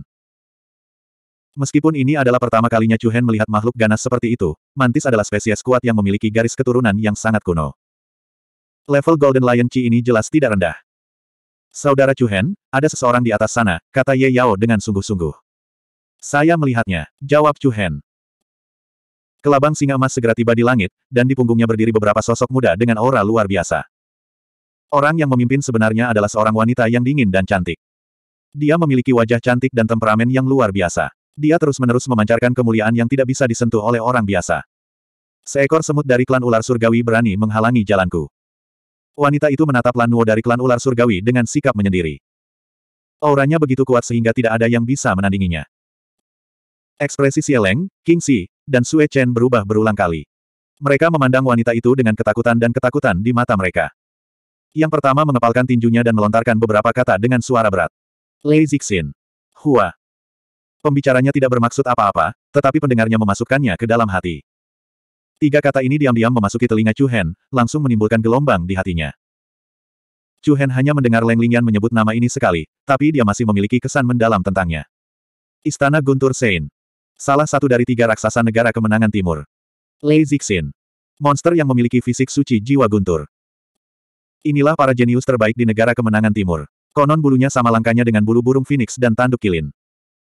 [SPEAKER 1] Meskipun ini adalah pertama kalinya Chu Hen melihat makhluk ganas seperti itu, mantis adalah spesies kuat yang memiliki garis keturunan yang sangat kuno. Level Golden Lion Chi ini jelas tidak rendah. Saudara Chu Hen, ada seseorang di atas sana, kata Ye Yao dengan sungguh-sungguh. Saya melihatnya, jawab Chu Hen. Kelabang singa emas segera tiba di langit, dan di punggungnya berdiri beberapa sosok muda dengan aura luar biasa. Orang yang memimpin sebenarnya adalah seorang wanita yang dingin dan cantik. Dia memiliki wajah cantik dan temperamen yang luar biasa. Dia terus-menerus memancarkan kemuliaan yang tidak bisa disentuh oleh orang biasa. Seekor semut dari klan ular surgawi berani menghalangi jalanku. Wanita itu menatap Lanuo dari klan ular surgawi dengan sikap menyendiri. Auranya begitu kuat sehingga tidak ada yang bisa menandinginya. Ekspresi Sieleng, King Si, dan Sue Chen berubah berulang kali. Mereka memandang wanita itu dengan ketakutan dan ketakutan di mata mereka. Yang pertama mengepalkan tinjunya dan melontarkan beberapa kata dengan suara berat. Lei Zixin. Hua. Pembicaranya tidak bermaksud apa-apa, tetapi pendengarnya memasukkannya ke dalam hati. Tiga kata ini diam-diam memasuki telinga Chu Hen, langsung menimbulkan gelombang di hatinya. Chu Hen hanya mendengar Leng Lingyan menyebut nama ini sekali, tapi dia masih memiliki kesan mendalam tentangnya. Istana Guntur Sein. Salah satu dari tiga raksasa negara kemenangan timur. Lei Zixin. Monster yang memiliki fisik suci jiwa Guntur. Inilah para jenius terbaik di negara kemenangan timur. Konon bulunya sama langkanya dengan bulu burung phoenix dan tanduk kilin.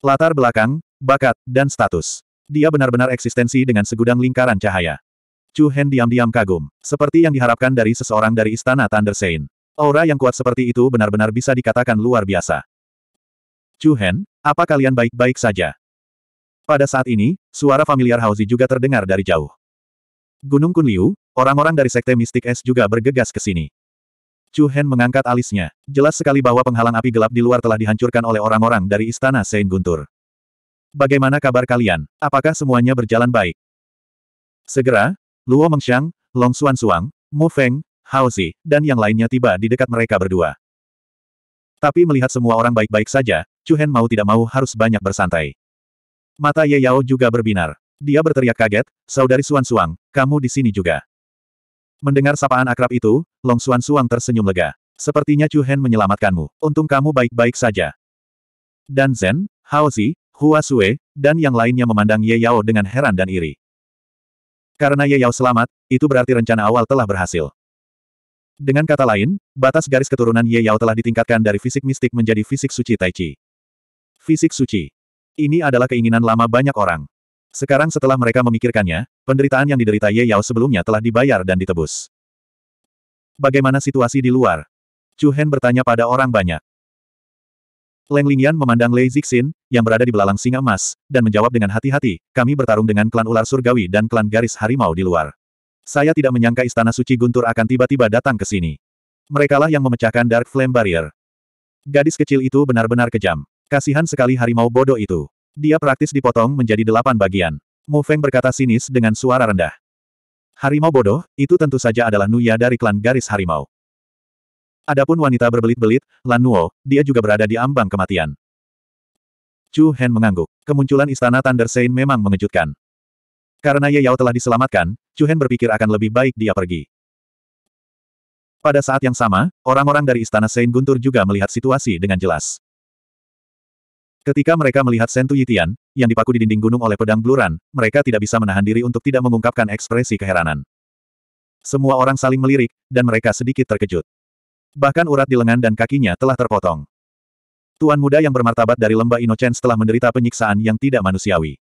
[SPEAKER 1] Latar belakang, bakat, dan status. Dia benar-benar eksistensi dengan segudang lingkaran cahaya. Chu Hen diam-diam kagum. Seperti yang diharapkan dari seseorang dari Istana Thunder Sein. Aura yang kuat seperti itu benar-benar bisa dikatakan luar biasa. Chu Hen, apa kalian baik-baik saja? Pada saat ini, suara familiar Hauzi juga terdengar dari jauh. Gunung Kunliu, orang-orang dari Sekte Mistik Es juga bergegas ke sini. Chu Hen mengangkat alisnya. Jelas sekali bahwa penghalang api gelap di luar telah dihancurkan oleh orang-orang dari istana Saint Guntur. Bagaimana kabar kalian? Apakah semuanya berjalan baik? Segera, Luo Mengxiang, Long Xuan Suang, Mu Feng, Hao Zi, dan yang lainnya tiba di dekat mereka berdua. Tapi melihat semua orang baik-baik saja, Chu Hen mau tidak mau harus banyak bersantai. Mata Ye Yao juga berbinar. Dia berteriak kaget, Saudari Suan Suang, kamu di sini juga. Mendengar sapaan akrab itu, Long Xuan Suang tersenyum lega. Sepertinya Chu Hen menyelamatkanmu. Untung kamu baik-baik saja. Dan Zen, Hao Zi, Hua Sue, dan yang lainnya memandang Ye Yao dengan heran dan iri. Karena Ye Yao selamat, itu berarti rencana awal telah berhasil. Dengan kata lain, batas garis keturunan Ye Yao telah ditingkatkan dari fisik mistik menjadi fisik suci Tai Chi. Fisik suci. Ini adalah keinginan lama banyak orang. Sekarang setelah mereka memikirkannya, penderitaan yang diderita Ye Yao sebelumnya telah dibayar dan ditebus. Bagaimana situasi di luar? Chu Hen bertanya pada orang banyak. Leng Lingyan memandang Lei Zixin, yang berada di belalang singa emas, dan menjawab dengan hati-hati, kami bertarung dengan klan ular surgawi dan klan garis harimau di luar. Saya tidak menyangka Istana Suci Guntur akan tiba-tiba datang ke sini. Merekalah yang memecahkan Dark Flame Barrier. Gadis kecil itu benar-benar kejam. Kasihan sekali harimau bodoh itu. Dia praktis dipotong menjadi delapan bagian. Mu Feng berkata sinis dengan suara rendah. Harimau bodoh, itu tentu saja adalah Nuya dari klan garis harimau. Adapun wanita berbelit-belit, Lan Nuo, dia juga berada di ambang kematian. Chu Hen mengangguk. Kemunculan istana Thunder Saint memang mengejutkan. Karena Ye Yao telah diselamatkan, Chu Hen berpikir akan lebih baik dia pergi. Pada saat yang sama, orang-orang dari istana Saint Guntur juga melihat situasi dengan jelas. Ketika mereka melihat Sentu Yitian, yang dipaku di dinding gunung oleh pedang bluran, mereka tidak bisa menahan diri untuk tidak mengungkapkan ekspresi keheranan. Semua orang saling melirik, dan mereka sedikit terkejut. Bahkan urat di lengan dan kakinya telah terpotong. Tuan muda yang bermartabat dari lembah Innocence telah menderita penyiksaan yang tidak manusiawi.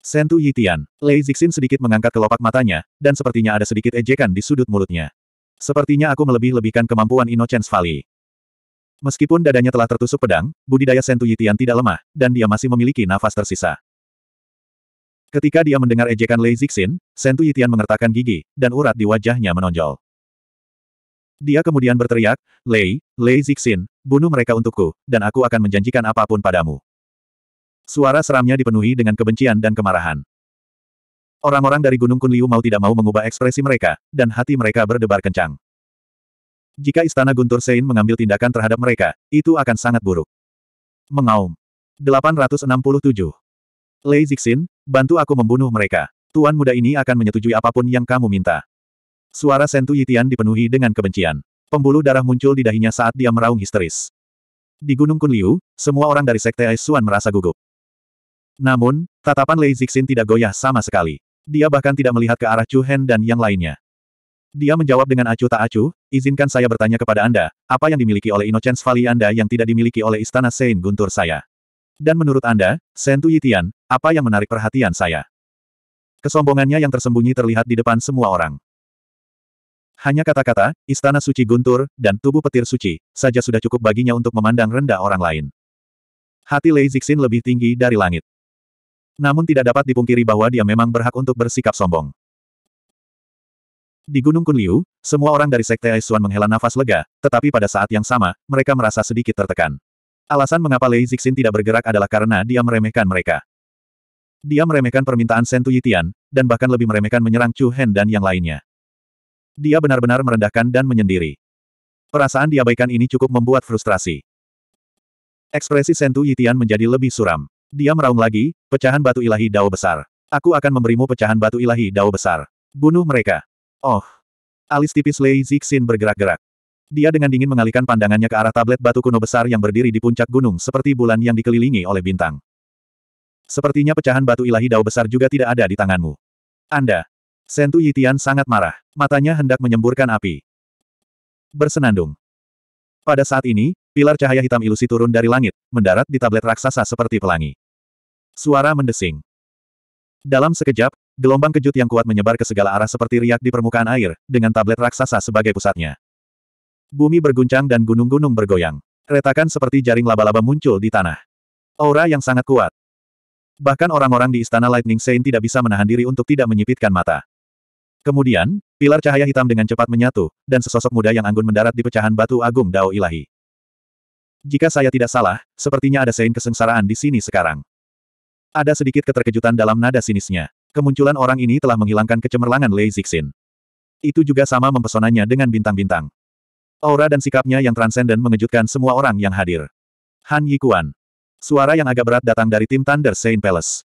[SPEAKER 1] Sentu Yitian, Lei Zixin sedikit mengangkat kelopak matanya, dan sepertinya ada sedikit ejekan di sudut mulutnya. Sepertinya aku melebih-lebihkan kemampuan Innocence Valley. Meskipun dadanya telah tertusuk pedang, budidaya Sentu Yitian tidak lemah, dan dia masih memiliki nafas tersisa. Ketika dia mendengar ejekan Lei Zixin, Sentu Yitian mengertakkan gigi, dan urat di wajahnya menonjol. Dia kemudian berteriak, Lei, Lei Zixin, bunuh mereka untukku, dan aku akan menjanjikan apapun padamu. Suara seramnya dipenuhi dengan kebencian dan kemarahan. Orang-orang dari Gunung Kunliu mau tidak mau mengubah ekspresi mereka, dan hati mereka berdebar kencang. Jika Istana Guntur Sein mengambil tindakan terhadap mereka, itu akan sangat buruk. Mengaum. 867. Lei Zixin, bantu aku membunuh mereka. Tuan muda ini akan menyetujui apapun yang kamu minta. Suara Sentu Yitian dipenuhi dengan kebencian. Pembuluh darah muncul di dahinya saat dia meraung histeris. Di Gunung Kunliu, semua orang dari Sekte Aisuan merasa gugup. Namun, tatapan Lei Zixin tidak goyah sama sekali. Dia bahkan tidak melihat ke arah Chu Hen dan yang lainnya. Dia menjawab dengan acuh tak acuh, izinkan saya bertanya kepada Anda, apa yang dimiliki oleh Innocence Valley Anda yang tidak dimiliki oleh Istana Saint Guntur saya? Dan menurut Anda, Sentu Yitian, apa yang menarik perhatian saya? Kesombongannya yang tersembunyi terlihat di depan semua orang. Hanya kata-kata, Istana Suci Guntur, dan tubuh petir suci, saja sudah cukup baginya untuk memandang rendah orang lain. Hati Lei Zixin lebih tinggi dari langit. Namun tidak dapat dipungkiri bahwa dia memang berhak untuk bersikap sombong. Di Gunung Kunliu, semua orang dari Sekte Aisuan menghela nafas lega, tetapi pada saat yang sama, mereka merasa sedikit tertekan. Alasan mengapa Lei Zixin tidak bergerak adalah karena dia meremehkan mereka. Dia meremehkan permintaan Sentu Yitian, dan bahkan lebih meremehkan menyerang Chu Hen dan yang lainnya. Dia benar-benar merendahkan dan menyendiri. Perasaan diabaikan ini cukup membuat frustrasi. Ekspresi Sentu Yitian menjadi lebih suram. Dia meraung lagi, pecahan batu ilahi dao besar. Aku akan memberimu pecahan batu ilahi dao besar. Bunuh mereka. Oh. Alis tipis Lei Zixin bergerak-gerak. Dia dengan dingin mengalihkan pandangannya ke arah tablet batu kuno besar yang berdiri di puncak gunung seperti bulan yang dikelilingi oleh bintang. Sepertinya pecahan batu ilahi dao besar juga tidak ada di tanganmu. Anda. Sentu Yitian sangat marah. Matanya hendak menyemburkan api. Bersenandung. Pada saat ini, pilar cahaya hitam ilusi turun dari langit, mendarat di tablet raksasa seperti pelangi. Suara mendesing. Dalam sekejap, Gelombang kejut yang kuat menyebar ke segala arah seperti riak di permukaan air, dengan tablet raksasa sebagai pusatnya. Bumi berguncang dan gunung-gunung bergoyang. Retakan seperti jaring laba-laba muncul di tanah. Aura yang sangat kuat. Bahkan orang-orang di Istana Lightning Saint tidak bisa menahan diri untuk tidak menyipitkan mata. Kemudian, pilar cahaya hitam dengan cepat menyatu, dan sesosok muda yang anggun mendarat di pecahan batu agung Dao Ilahi. Jika saya tidak salah, sepertinya ada sein kesengsaraan di sini sekarang. Ada sedikit keterkejutan dalam nada sinisnya. Kemunculan orang ini telah menghilangkan kecemerlangan Lei Zixin. Itu juga sama mempesonanya dengan bintang-bintang. Aura dan sikapnya yang transenden mengejutkan semua orang yang hadir. Han Yikuan. Suara yang agak berat datang dari tim Thunder Saint Palace.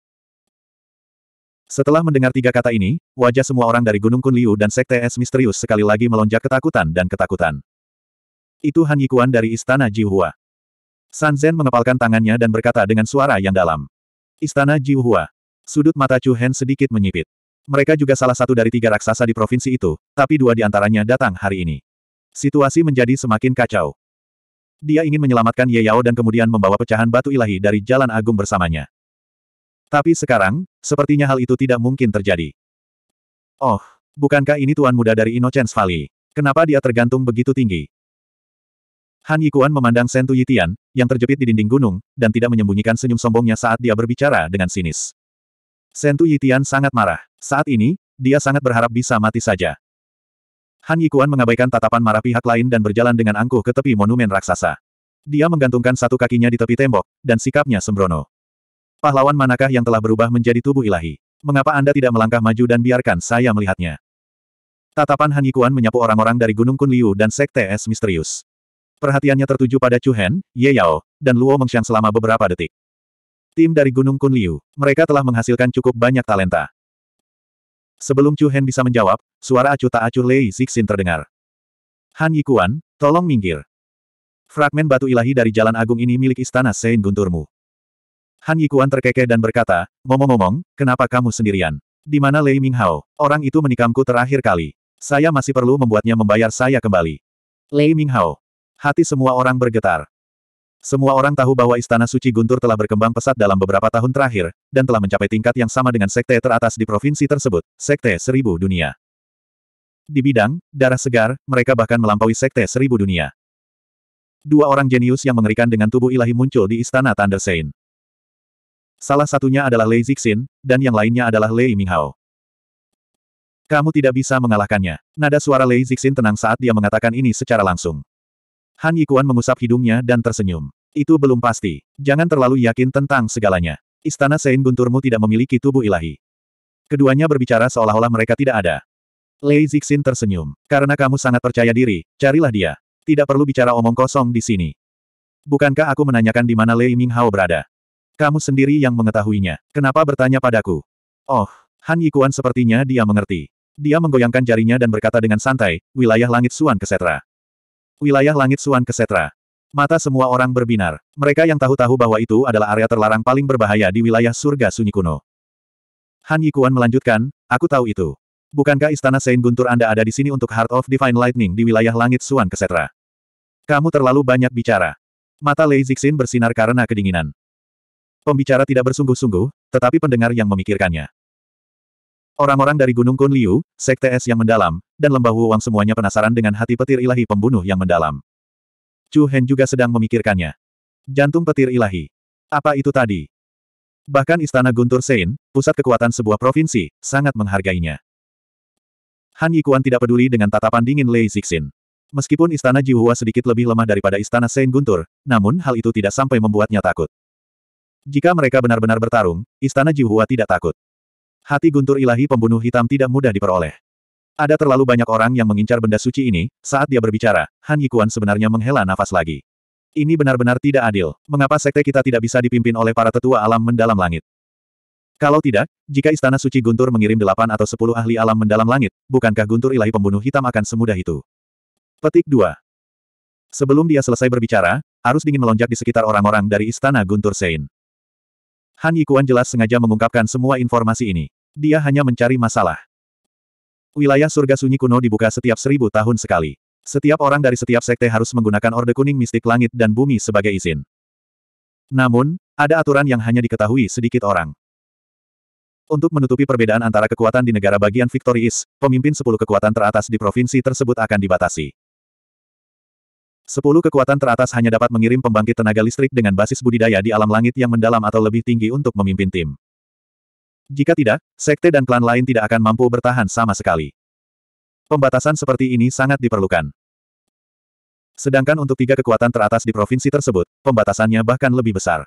[SPEAKER 1] Setelah mendengar tiga kata ini, wajah semua orang dari Gunung Kunliu dan Sekte Es misterius sekali lagi melonjak ketakutan dan ketakutan. Itu Han Yikuan dari Istana Jihua. San Zen mengepalkan tangannya dan berkata dengan suara yang dalam. Istana Jihua. Sudut mata Chu Hen sedikit menyipit. Mereka juga salah satu dari tiga raksasa di provinsi itu, tapi dua di antaranya datang hari ini. Situasi menjadi semakin kacau. Dia ingin menyelamatkan Ye Yao dan kemudian membawa pecahan batu ilahi dari jalan agung bersamanya. Tapi sekarang, sepertinya hal itu tidak mungkin terjadi. Oh, bukankah ini tuan muda dari Innocence Valley? Kenapa dia tergantung begitu tinggi? Han Yikuan memandang Sentu Yitian, yang terjepit di dinding gunung, dan tidak menyembunyikan senyum sombongnya saat dia berbicara dengan sinis. Sentu Yitian sangat marah. Saat ini, dia sangat berharap bisa mati saja. Han Yikuan mengabaikan tatapan marah pihak lain dan berjalan dengan angkuh ke tepi monumen raksasa. Dia menggantungkan satu kakinya di tepi tembok, dan sikapnya sembrono. Pahlawan manakah yang telah berubah menjadi tubuh ilahi? Mengapa Anda tidak melangkah maju dan biarkan saya melihatnya? Tatapan Han Yikuan menyapu orang-orang dari Gunung Kunliu dan Sekte Es Misterius. Perhatiannya tertuju pada Chu Hen, Ye Yao, dan Luo Mengxiang selama beberapa detik. Tim dari Gunung Kunliu, mereka telah menghasilkan cukup banyak talenta. Sebelum Chu Hen bisa menjawab, suara acuh tak acuh Lei Zixin terdengar. Han Yikuan, tolong minggir. Fragmen batu ilahi dari jalan agung ini milik istana Sein Gunturmu. Han Yikuan terkekeh dan berkata, ngomong-ngomong, kenapa kamu sendirian? Di mana Lei Minghao? Orang itu menikamku terakhir kali. Saya masih perlu membuatnya membayar saya kembali. Lei Minghao. Hati semua orang bergetar. Semua orang tahu bahwa Istana Suci Guntur telah berkembang pesat dalam beberapa tahun terakhir, dan telah mencapai tingkat yang sama dengan sekte teratas di provinsi tersebut, Sekte Seribu Dunia. Di bidang, darah segar, mereka bahkan melampaui Sekte Seribu Dunia. Dua orang jenius yang mengerikan dengan tubuh ilahi muncul di Istana Thunder Salah satunya adalah Lei Zixin, dan yang lainnya adalah Lei Minghao. Kamu tidak bisa mengalahkannya. Nada suara Lei Zixin tenang saat dia mengatakan ini secara langsung. Han Yikuan mengusap hidungnya dan tersenyum. Itu belum pasti. Jangan terlalu yakin tentang segalanya. Istana Sein Gunturmu tidak memiliki tubuh ilahi. Keduanya berbicara seolah-olah mereka tidak ada. Lei Zixin tersenyum. Karena kamu sangat percaya diri, carilah dia. Tidak perlu bicara omong kosong di sini. Bukankah aku menanyakan di mana Lei Minghao berada? Kamu sendiri yang mengetahuinya. Kenapa bertanya padaku? Oh, Han Yikuan sepertinya dia mengerti. Dia menggoyangkan jarinya dan berkata dengan santai, wilayah langit Suan Kesetra. Wilayah langit Suan Kesetra. Mata semua orang berbinar. Mereka yang tahu-tahu bahwa itu adalah area terlarang paling berbahaya di wilayah surga sunyi kuno. Han Yikuan melanjutkan, aku tahu itu. Bukankah istana Saint Guntur Anda ada di sini untuk Heart of Divine Lightning di wilayah langit Suan Kesetra? Kamu terlalu banyak bicara. Mata Lei Zixin bersinar karena kedinginan. Pembicara tidak bersungguh-sungguh, tetapi pendengar yang memikirkannya. Orang-orang dari Gunung Liu, Sekte Es yang mendalam, dan Lembah Wuwang semuanya penasaran dengan hati petir ilahi pembunuh yang mendalam. Chu Hen juga sedang memikirkannya. Jantung petir ilahi. Apa itu tadi? Bahkan Istana Guntur Sein, pusat kekuatan sebuah provinsi, sangat menghargainya. Han Yikuan tidak peduli dengan tatapan dingin Lei Zixin. Meskipun Istana Jihua sedikit lebih lemah daripada Istana Sein Guntur, namun hal itu tidak sampai membuatnya takut. Jika mereka benar-benar bertarung, Istana Jihua tidak takut. Hati guntur ilahi pembunuh hitam tidak mudah diperoleh. Ada terlalu banyak orang yang mengincar benda suci ini, saat dia berbicara, Han Yikuan sebenarnya menghela nafas lagi. Ini benar-benar tidak adil. Mengapa sekte kita tidak bisa dipimpin oleh para tetua alam mendalam langit? Kalau tidak, jika Istana Suci Guntur mengirim delapan atau sepuluh ahli alam mendalam langit, bukankah Guntur ilahi pembunuh hitam akan semudah itu? Petik 2. Sebelum dia selesai berbicara, arus dingin melonjak di sekitar orang-orang dari Istana Guntur Sein. Han Yikuan jelas sengaja mengungkapkan semua informasi ini. Dia hanya mencari masalah. Wilayah surga sunyi kuno dibuka setiap seribu tahun sekali. Setiap orang dari setiap sekte harus menggunakan Orde Kuning Mistik Langit dan Bumi sebagai izin. Namun, ada aturan yang hanya diketahui sedikit orang. Untuk menutupi perbedaan antara kekuatan di negara bagian Victoria, pemimpin sepuluh kekuatan teratas di provinsi tersebut akan dibatasi. Sepuluh kekuatan teratas hanya dapat mengirim pembangkit tenaga listrik dengan basis budidaya di alam langit yang mendalam atau lebih tinggi untuk memimpin tim. Jika tidak, sekte dan klan lain tidak akan mampu bertahan sama sekali. Pembatasan seperti ini sangat diperlukan. Sedangkan untuk tiga kekuatan teratas di provinsi tersebut, pembatasannya bahkan lebih besar.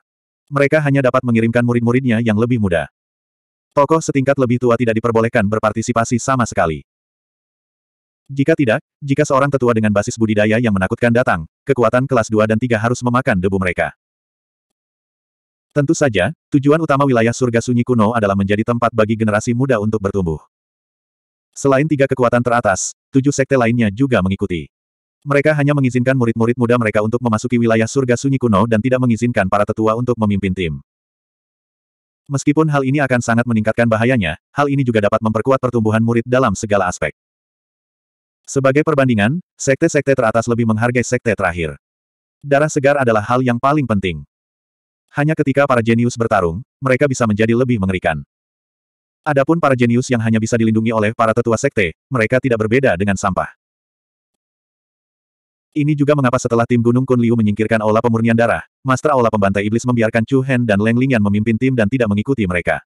[SPEAKER 1] Mereka hanya dapat mengirimkan murid-muridnya yang lebih muda. Tokoh setingkat lebih tua tidak diperbolehkan berpartisipasi sama sekali. Jika tidak, jika seorang tetua dengan basis budidaya yang menakutkan datang, kekuatan kelas 2 dan 3 harus memakan debu mereka. Tentu saja, tujuan utama wilayah surga sunyi kuno adalah menjadi tempat bagi generasi muda untuk bertumbuh. Selain tiga kekuatan teratas, tujuh sekte lainnya juga mengikuti. Mereka hanya mengizinkan murid-murid muda mereka untuk memasuki wilayah surga sunyi kuno dan tidak mengizinkan para tetua untuk memimpin tim. Meskipun hal ini akan sangat meningkatkan bahayanya, hal ini juga dapat memperkuat pertumbuhan murid dalam segala aspek. Sebagai perbandingan, sekte-sekte teratas lebih menghargai sekte terakhir. Darah segar adalah hal yang paling penting. Hanya ketika para jenius bertarung, mereka bisa menjadi lebih mengerikan. Adapun para jenius yang hanya bisa dilindungi oleh para tetua sekte, mereka tidak berbeda dengan sampah. Ini juga mengapa setelah tim Gunung Kun Liu menyingkirkan aula pemurnian darah, Master Aula Pembantai Iblis membiarkan Chu Hen dan Leng Lingyan memimpin tim dan tidak mengikuti mereka.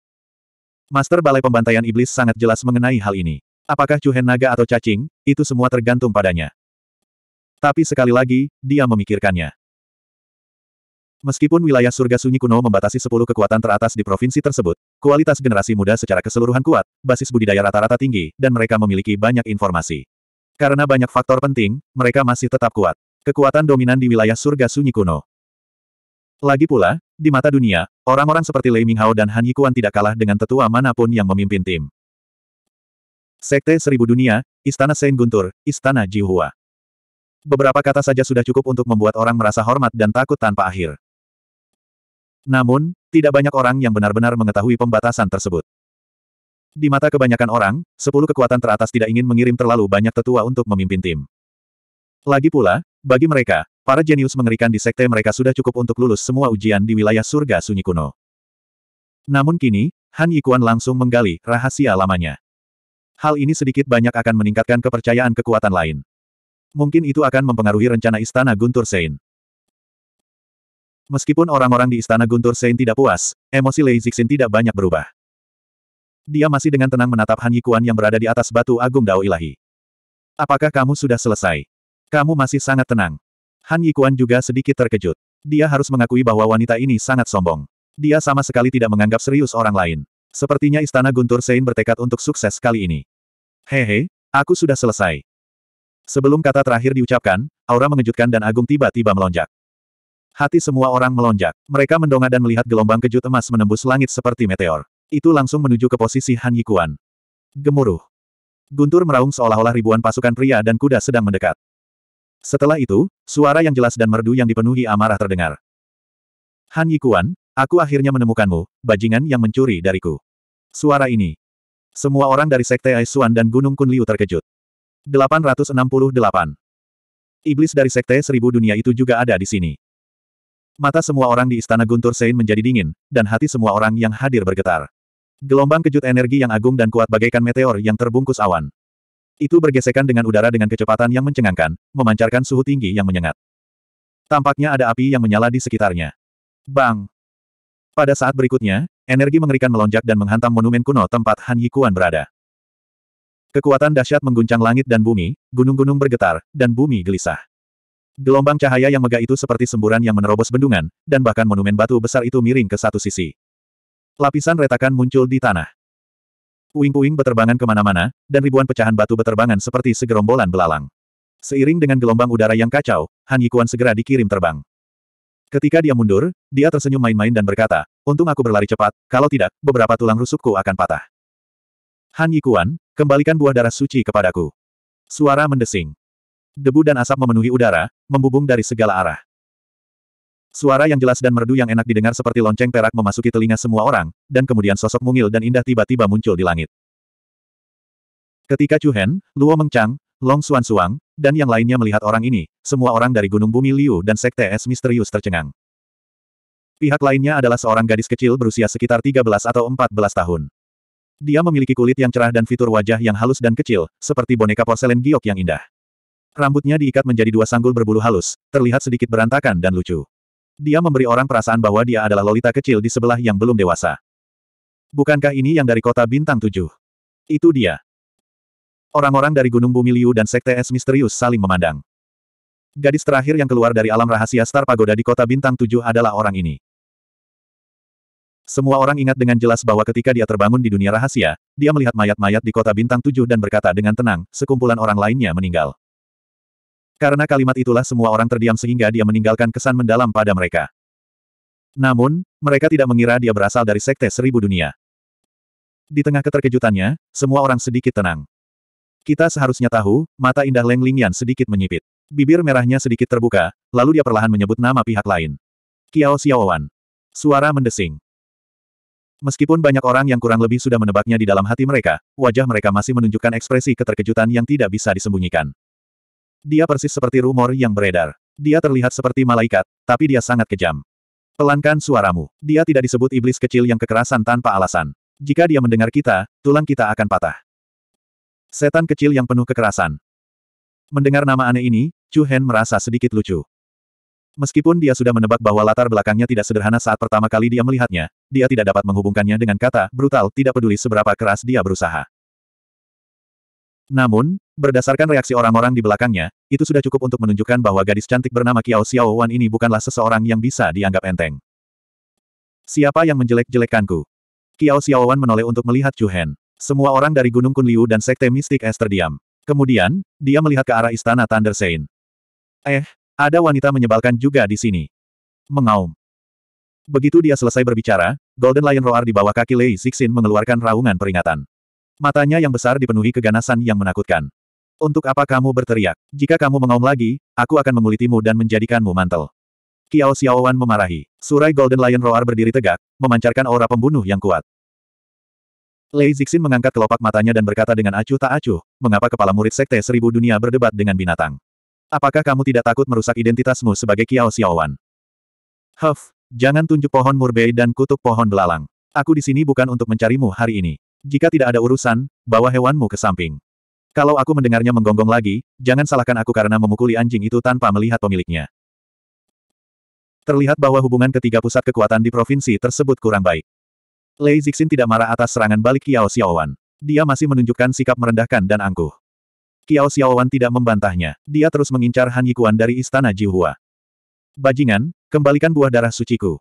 [SPEAKER 1] Master Balai Pembantaian Iblis sangat jelas mengenai hal ini. Apakah Chu Hen naga atau cacing, itu semua tergantung padanya. Tapi sekali lagi, dia memikirkannya. Meskipun wilayah surga sunyi kuno membatasi 10 kekuatan teratas di provinsi tersebut, kualitas generasi muda secara keseluruhan kuat, basis budidaya rata-rata tinggi, dan mereka memiliki banyak informasi. Karena banyak faktor penting, mereka masih tetap kuat. Kekuatan dominan di wilayah surga sunyi kuno. Lagi pula, di mata dunia, orang-orang seperti Lei Minghao dan Han Yikuan tidak kalah dengan tetua manapun yang memimpin tim. Sekte Seribu Dunia, Istana Saint Guntur, Istana Jihua. Beberapa kata saja sudah cukup untuk membuat orang merasa hormat dan takut tanpa akhir. Namun, tidak banyak orang yang benar-benar mengetahui pembatasan tersebut. Di mata kebanyakan orang, sepuluh kekuatan teratas tidak ingin mengirim terlalu banyak tetua untuk memimpin tim. Lagi pula, bagi mereka, para jenius mengerikan di sekte mereka sudah cukup untuk lulus semua ujian di wilayah surga sunyi kuno. Namun kini, Han Yikuan langsung menggali rahasia lamanya. Hal ini sedikit banyak akan meningkatkan kepercayaan kekuatan lain. Mungkin itu akan mempengaruhi rencana istana Guntur Sein. Meskipun orang-orang di Istana Guntur Sein tidak puas, emosi Lei Zixin tidak banyak berubah. Dia masih dengan tenang menatap Han Yikuan yang berada di atas batu agung Dao Ilahi. Apakah kamu sudah selesai? Kamu masih sangat tenang. Han Yikuan juga sedikit terkejut. Dia harus mengakui bahwa wanita ini sangat sombong. Dia sama sekali tidak menganggap serius orang lain. Sepertinya Istana Guntur Sein bertekad untuk sukses kali ini. Hehe, aku sudah selesai. Sebelum kata terakhir diucapkan, aura mengejutkan dan Agung tiba-tiba melonjak. Hati semua orang melonjak. Mereka mendongak dan melihat gelombang kejut emas menembus langit seperti meteor. Itu langsung menuju ke posisi Han Yikuan. Gemuruh. Guntur meraung seolah-olah ribuan pasukan pria dan kuda sedang mendekat. Setelah itu, suara yang jelas dan merdu yang dipenuhi amarah terdengar. Han Yikuan, aku akhirnya menemukanmu, bajingan yang mencuri dariku. Suara ini. Semua orang dari Sekte Aisuan dan Gunung Kunliu terkejut. 868. Iblis dari Sekte Seribu Dunia itu juga ada di sini. Mata semua orang di Istana Guntur Sein menjadi dingin, dan hati semua orang yang hadir bergetar. Gelombang kejut energi yang agung dan kuat bagaikan meteor yang terbungkus awan. Itu bergesekan dengan udara dengan kecepatan yang mencengangkan, memancarkan suhu tinggi yang menyengat. Tampaknya ada api yang menyala di sekitarnya. Bang! Pada saat berikutnya, energi mengerikan melonjak dan menghantam monumen kuno tempat Han Yikuan berada. Kekuatan dahsyat mengguncang langit dan bumi, gunung-gunung bergetar, dan bumi gelisah. Gelombang cahaya yang megah itu seperti semburan yang menerobos bendungan, dan bahkan monumen batu besar itu miring ke satu sisi. Lapisan retakan muncul di tanah. Puing-puing beterbangan kemana-mana, dan ribuan pecahan batu beterbangan seperti segerombolan belalang. Seiring dengan gelombang udara yang kacau, Han Yikuan segera dikirim terbang. Ketika dia mundur, dia tersenyum main-main dan berkata, untung aku berlari cepat, kalau tidak, beberapa tulang rusukku akan patah. Han Yikuan, kembalikan buah darah suci kepadaku. Suara mendesing. Debu dan asap memenuhi udara, membubung dari segala arah. Suara yang jelas dan merdu yang enak didengar seperti lonceng perak memasuki telinga semua orang, dan kemudian sosok mungil dan indah tiba-tiba muncul di langit. Ketika Chu Hen, Luo Mengchang, Long Suan Suang, dan yang lainnya melihat orang ini, semua orang dari Gunung Bumi Liu dan Sekte Es Misterius tercengang. Pihak lainnya adalah seorang gadis kecil berusia sekitar 13 atau 14 tahun. Dia memiliki kulit yang cerah dan fitur wajah yang halus dan kecil, seperti boneka porselen giok yang indah. Rambutnya diikat menjadi dua sanggul berbulu halus, terlihat sedikit berantakan dan lucu. Dia memberi orang perasaan bahwa dia adalah lolita kecil di sebelah yang belum dewasa. Bukankah ini yang dari kota bintang tujuh? Itu dia. Orang-orang dari Gunung Bumi Liu dan Sekte Es Misterius saling memandang. Gadis terakhir yang keluar dari alam rahasia Star Pagoda di kota bintang tujuh adalah orang ini. Semua orang ingat dengan jelas bahwa ketika dia terbangun di dunia rahasia, dia melihat mayat-mayat di kota bintang tujuh dan berkata dengan tenang, sekumpulan orang lainnya meninggal. Karena kalimat itulah semua orang terdiam sehingga dia meninggalkan kesan mendalam pada mereka. Namun, mereka tidak mengira dia berasal dari Sekte Seribu Dunia. Di tengah keterkejutannya, semua orang sedikit tenang. Kita seharusnya tahu, mata indah Leng Lingyan sedikit menyipit. Bibir merahnya sedikit terbuka, lalu dia perlahan menyebut nama pihak lain. Kiao Xiaowan. Suara mendesing. Meskipun banyak orang yang kurang lebih sudah menebaknya di dalam hati mereka, wajah mereka masih menunjukkan ekspresi keterkejutan yang tidak bisa disembunyikan. Dia persis seperti rumor yang beredar. Dia terlihat seperti malaikat, tapi dia sangat kejam. Pelankan suaramu. Dia tidak disebut iblis kecil yang kekerasan tanpa alasan. Jika dia mendengar kita, tulang kita akan patah. Setan kecil yang penuh kekerasan. Mendengar nama aneh ini, Chu Hen merasa sedikit lucu. Meskipun dia sudah menebak bahwa latar belakangnya tidak sederhana saat pertama kali dia melihatnya, dia tidak dapat menghubungkannya dengan kata brutal tidak peduli seberapa keras dia berusaha. Namun, berdasarkan reaksi orang-orang di belakangnya, itu sudah cukup untuk menunjukkan bahwa gadis cantik bernama Qiao Wan ini bukanlah seseorang yang bisa dianggap enteng. Siapa yang menjelek Kiao Qiao Wan menoleh untuk melihat Chu Hen. Semua orang dari Gunung Kunliu dan Sekte Mistik Es terdiam. Kemudian, dia melihat ke arah istana Thunder Sein. Eh, ada wanita menyebalkan juga di sini. Mengaum. Begitu dia selesai berbicara, Golden Lion Roar di bawah kaki Lei Sixin mengeluarkan raungan peringatan. Matanya yang besar dipenuhi keganasan yang menakutkan. Untuk apa kamu berteriak? Jika kamu mengaum lagi, aku akan mengulitimu dan menjadikanmu mantel. Kiao Xiaowan memarahi. Surai Golden Lion Roar berdiri tegak, memancarkan aura pembunuh yang kuat. Lei Zixin mengangkat kelopak matanya dan berkata dengan acuh tak acuh, mengapa kepala murid Sekte Seribu Dunia berdebat dengan binatang? Apakah kamu tidak takut merusak identitasmu sebagai Kiao Xiaowan? Huff, jangan tunjuk pohon murbei dan kutuk pohon belalang. Aku di sini bukan untuk mencarimu hari ini. Jika tidak ada urusan, bawa hewanmu ke samping. Kalau aku mendengarnya menggonggong lagi, jangan salahkan aku karena memukuli anjing itu tanpa melihat pemiliknya. Terlihat bahwa hubungan ketiga pusat kekuatan di provinsi tersebut kurang baik. Lei Zixin tidak marah atas serangan balik Kiao Xiaowan. Dia masih menunjukkan sikap merendahkan dan angkuh. Kiao Xiaowan tidak membantahnya. Dia terus mengincar Han Yikuan dari istana Jiuhua. Bajingan, kembalikan buah darah suciku.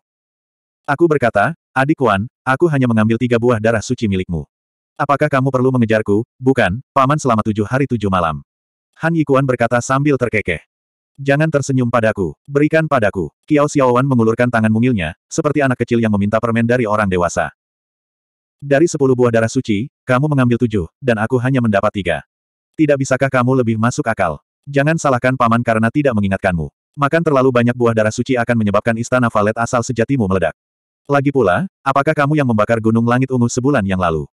[SPEAKER 1] Aku berkata, adik Kuan, aku hanya mengambil tiga buah darah suci milikmu. Apakah kamu perlu mengejarku? Bukan, paman selama tujuh hari tujuh malam. Han Yikuan berkata sambil terkekeh. Jangan tersenyum padaku, berikan padaku. Kiao Xiaowan mengulurkan tangan mungilnya, seperti anak kecil yang meminta permen dari orang dewasa. Dari sepuluh buah darah suci, kamu mengambil tujuh, dan aku hanya mendapat tiga. Tidak bisakah kamu lebih masuk akal? Jangan salahkan paman karena tidak mengingatkanmu. Makan terlalu banyak buah darah suci akan menyebabkan istana valet asal sejatimu meledak. Lagi pula, apakah kamu yang membakar gunung langit ungu sebulan yang lalu?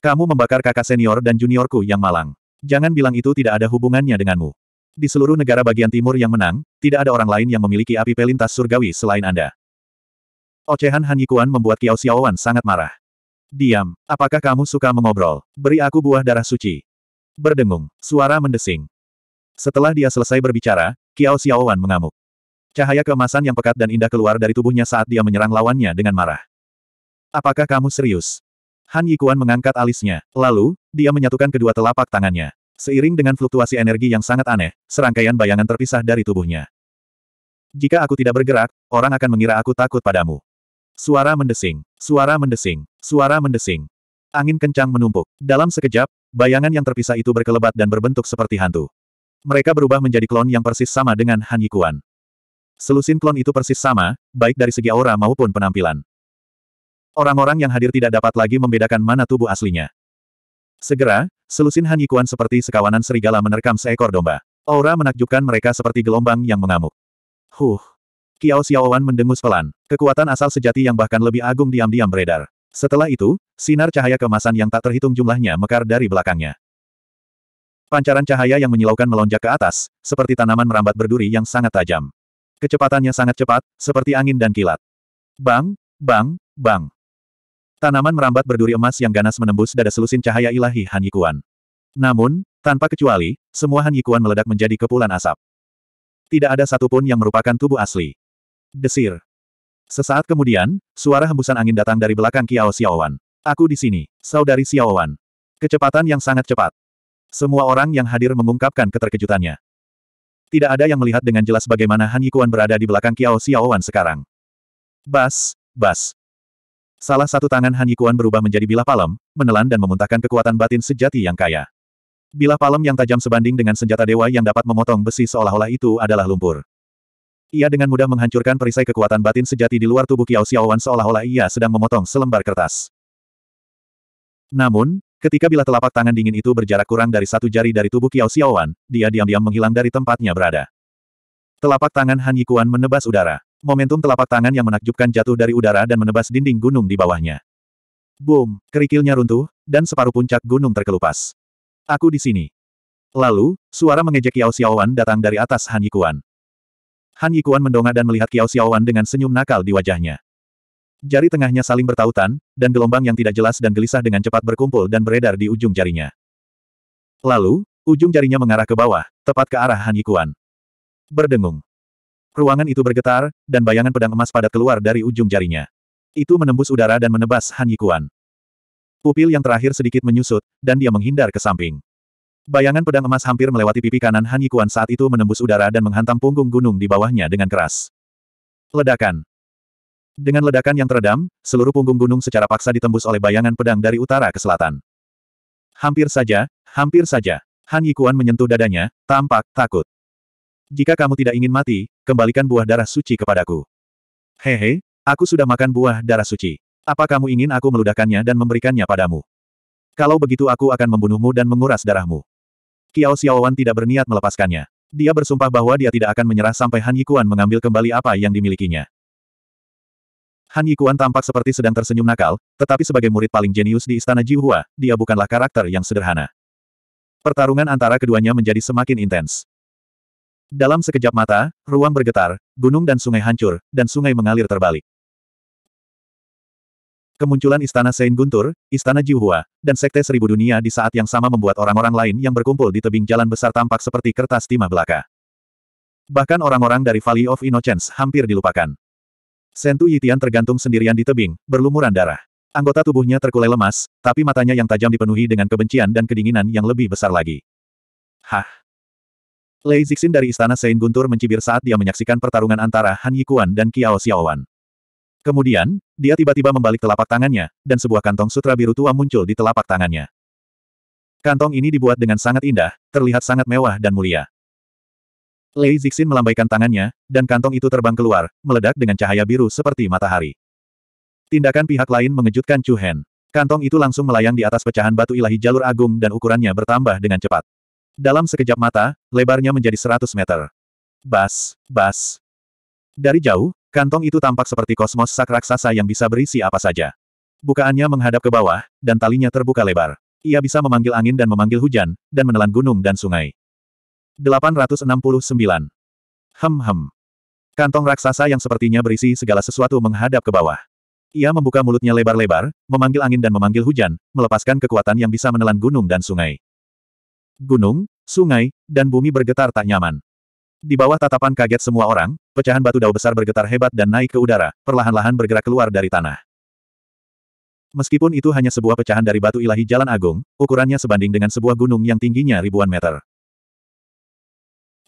[SPEAKER 1] Kamu membakar kakak senior dan juniorku yang malang. Jangan bilang itu tidak ada hubungannya denganmu. Di seluruh negara bagian timur yang menang, tidak ada orang lain yang memiliki api pelintas surgawi selain Anda. Ocehan Han Yikuan membuat Kiao Xiaowan sangat marah. Diam, apakah kamu suka mengobrol? Beri aku buah darah suci. Berdengung, suara mendesing. Setelah dia selesai berbicara, Kiao Xiaowan mengamuk. Cahaya kemasan yang pekat dan indah keluar dari tubuhnya saat dia menyerang lawannya dengan marah. Apakah kamu serius? Han Yikuan mengangkat alisnya. Lalu, dia menyatukan kedua telapak tangannya. Seiring dengan fluktuasi energi yang sangat aneh, serangkaian bayangan terpisah dari tubuhnya. Jika aku tidak bergerak, orang akan mengira aku takut padamu. Suara mendesing, suara mendesing, suara mendesing. Angin kencang menumpuk. Dalam sekejap, bayangan yang terpisah itu berkelebat dan berbentuk seperti hantu. Mereka berubah menjadi klon yang persis sama dengan Han Yikuan. Selusin klon itu persis sama, baik dari segi aura maupun penampilan. Orang-orang yang hadir tidak dapat lagi membedakan mana tubuh aslinya. Segera, selusin Han Yikuan seperti sekawanan serigala menerkam seekor domba. Aura menakjubkan mereka seperti gelombang yang mengamuk. Huh. Kiao Xiaowan mendengus pelan. Kekuatan asal sejati yang bahkan lebih agung diam-diam beredar. Setelah itu, sinar cahaya kemasan yang tak terhitung jumlahnya mekar dari belakangnya. Pancaran cahaya yang menyilaukan melonjak ke atas, seperti tanaman merambat berduri yang sangat tajam. Kecepatannya sangat cepat, seperti angin dan kilat. Bang, bang, bang. Tanaman merambat berduri emas yang ganas menembus dada selusin cahaya ilahi Han Yikuan. Namun, tanpa kecuali, semua Han Yikuan meledak menjadi kepulan asap. Tidak ada satupun yang merupakan tubuh asli. Desir. Sesaat kemudian, suara hembusan angin datang dari belakang Kiao Xiaowan. Aku di sini, saudari Xiaowan. Kecepatan yang sangat cepat. Semua orang yang hadir mengungkapkan keterkejutannya. Tidak ada yang melihat dengan jelas bagaimana Han Yikuan berada di belakang Kiao Xiaowan sekarang. Bas, bas, Salah satu tangan Han Yikuan berubah menjadi bilah palem, menelan dan memuntahkan kekuatan batin sejati yang kaya. Bilah palem yang tajam sebanding dengan senjata dewa yang dapat memotong besi seolah-olah itu adalah lumpur. Ia dengan mudah menghancurkan perisai kekuatan batin sejati di luar tubuh Qiao Xiaowan seolah-olah ia sedang memotong selembar kertas. Namun, ketika bilah telapak tangan dingin itu berjarak kurang dari satu jari dari tubuh Qiao Xiaowan, dia diam-diam menghilang dari tempatnya berada. Telapak tangan Han Yikuan menebas udara. Momentum telapak tangan yang menakjubkan jatuh dari udara dan menebas dinding gunung di bawahnya. Boom, kerikilnya runtuh, dan separuh puncak gunung terkelupas. Aku di sini. Lalu, suara mengejek Yao Xiaowan datang dari atas Han Yikuan. Han Yikuan mendongak dan melihat Yao Xiaowan dengan senyum nakal di wajahnya. Jari tengahnya saling bertautan, dan gelombang yang tidak jelas dan gelisah dengan cepat berkumpul dan beredar di ujung jarinya. Lalu, ujung jarinya mengarah ke bawah, tepat ke arah Han Yikuan. Berdengung. Ruangan itu bergetar, dan bayangan pedang emas padat keluar dari ujung jarinya. Itu menembus udara dan menebas Han Yikuan. Pupil yang terakhir sedikit menyusut, dan dia menghindar ke samping. Bayangan pedang emas hampir melewati pipi kanan Han Yikuan saat itu menembus udara dan menghantam punggung gunung di bawahnya dengan keras. Ledakan. Dengan ledakan yang teredam, seluruh punggung gunung secara paksa ditembus oleh bayangan pedang dari utara ke selatan. Hampir saja, hampir saja. Han Yikuan menyentuh dadanya, tampak takut. Jika kamu tidak ingin mati, kembalikan buah darah suci kepadaku. Hehe, aku sudah makan buah darah suci. Apa kamu ingin aku meludahkannya dan memberikannya padamu? Kalau begitu aku akan membunuhmu dan menguras darahmu. Kiao Xiaowan tidak berniat melepaskannya. Dia bersumpah bahwa dia tidak akan menyerah sampai Han Yikuan mengambil kembali apa yang dimilikinya. Han Yikuan tampak seperti sedang tersenyum nakal, tetapi sebagai murid paling jenius di Istana Jihua, dia bukanlah karakter yang sederhana. Pertarungan antara keduanya menjadi semakin intens. Dalam sekejap mata, ruang bergetar, gunung dan sungai hancur, dan sungai mengalir terbalik. Kemunculan Istana Sein Guntur, Istana Jiuhua, dan Sekte Seribu Dunia di saat yang sama membuat orang-orang lain yang berkumpul di tebing jalan besar tampak seperti kertas timah belaka. Bahkan orang-orang dari Valley of Innocence hampir dilupakan. Sentu Yitian tergantung sendirian di tebing, berlumuran darah. Anggota tubuhnya terkulai lemas, tapi matanya yang tajam dipenuhi dengan kebencian dan kedinginan yang lebih besar lagi. Hah? Lei Zixin dari Istana Sein Guntur mencibir saat dia menyaksikan pertarungan antara Han Yikuan dan Qiao Xiaowan. Kemudian, dia tiba-tiba membalik telapak tangannya, dan sebuah kantong sutra biru tua muncul di telapak tangannya. Kantong ini dibuat dengan sangat indah, terlihat sangat mewah dan mulia. Lei Zixin melambaikan tangannya, dan kantong itu terbang keluar, meledak dengan cahaya biru seperti matahari. Tindakan pihak lain mengejutkan Chu Hen. Kantong itu langsung melayang di atas pecahan batu ilahi jalur agung dan ukurannya bertambah dengan cepat. Dalam sekejap mata, lebarnya menjadi 100 meter. Bas, bas. Dari jauh, kantong itu tampak seperti kosmos sak raksasa yang bisa berisi apa saja. Bukaannya menghadap ke bawah, dan talinya terbuka lebar. Ia bisa memanggil angin dan memanggil hujan, dan menelan gunung dan sungai. 869. Hem-hem. Kantong raksasa yang sepertinya berisi segala sesuatu menghadap ke bawah. Ia membuka mulutnya lebar-lebar, memanggil angin dan memanggil hujan, melepaskan kekuatan yang bisa menelan gunung dan sungai gunung, sungai, dan bumi bergetar tak nyaman. Di bawah tatapan kaget semua orang, pecahan batu dao besar bergetar hebat dan naik ke udara, perlahan-lahan bergerak keluar dari tanah. Meskipun itu hanya sebuah pecahan dari batu ilahi jalan agung, ukurannya sebanding dengan sebuah gunung yang tingginya ribuan meter.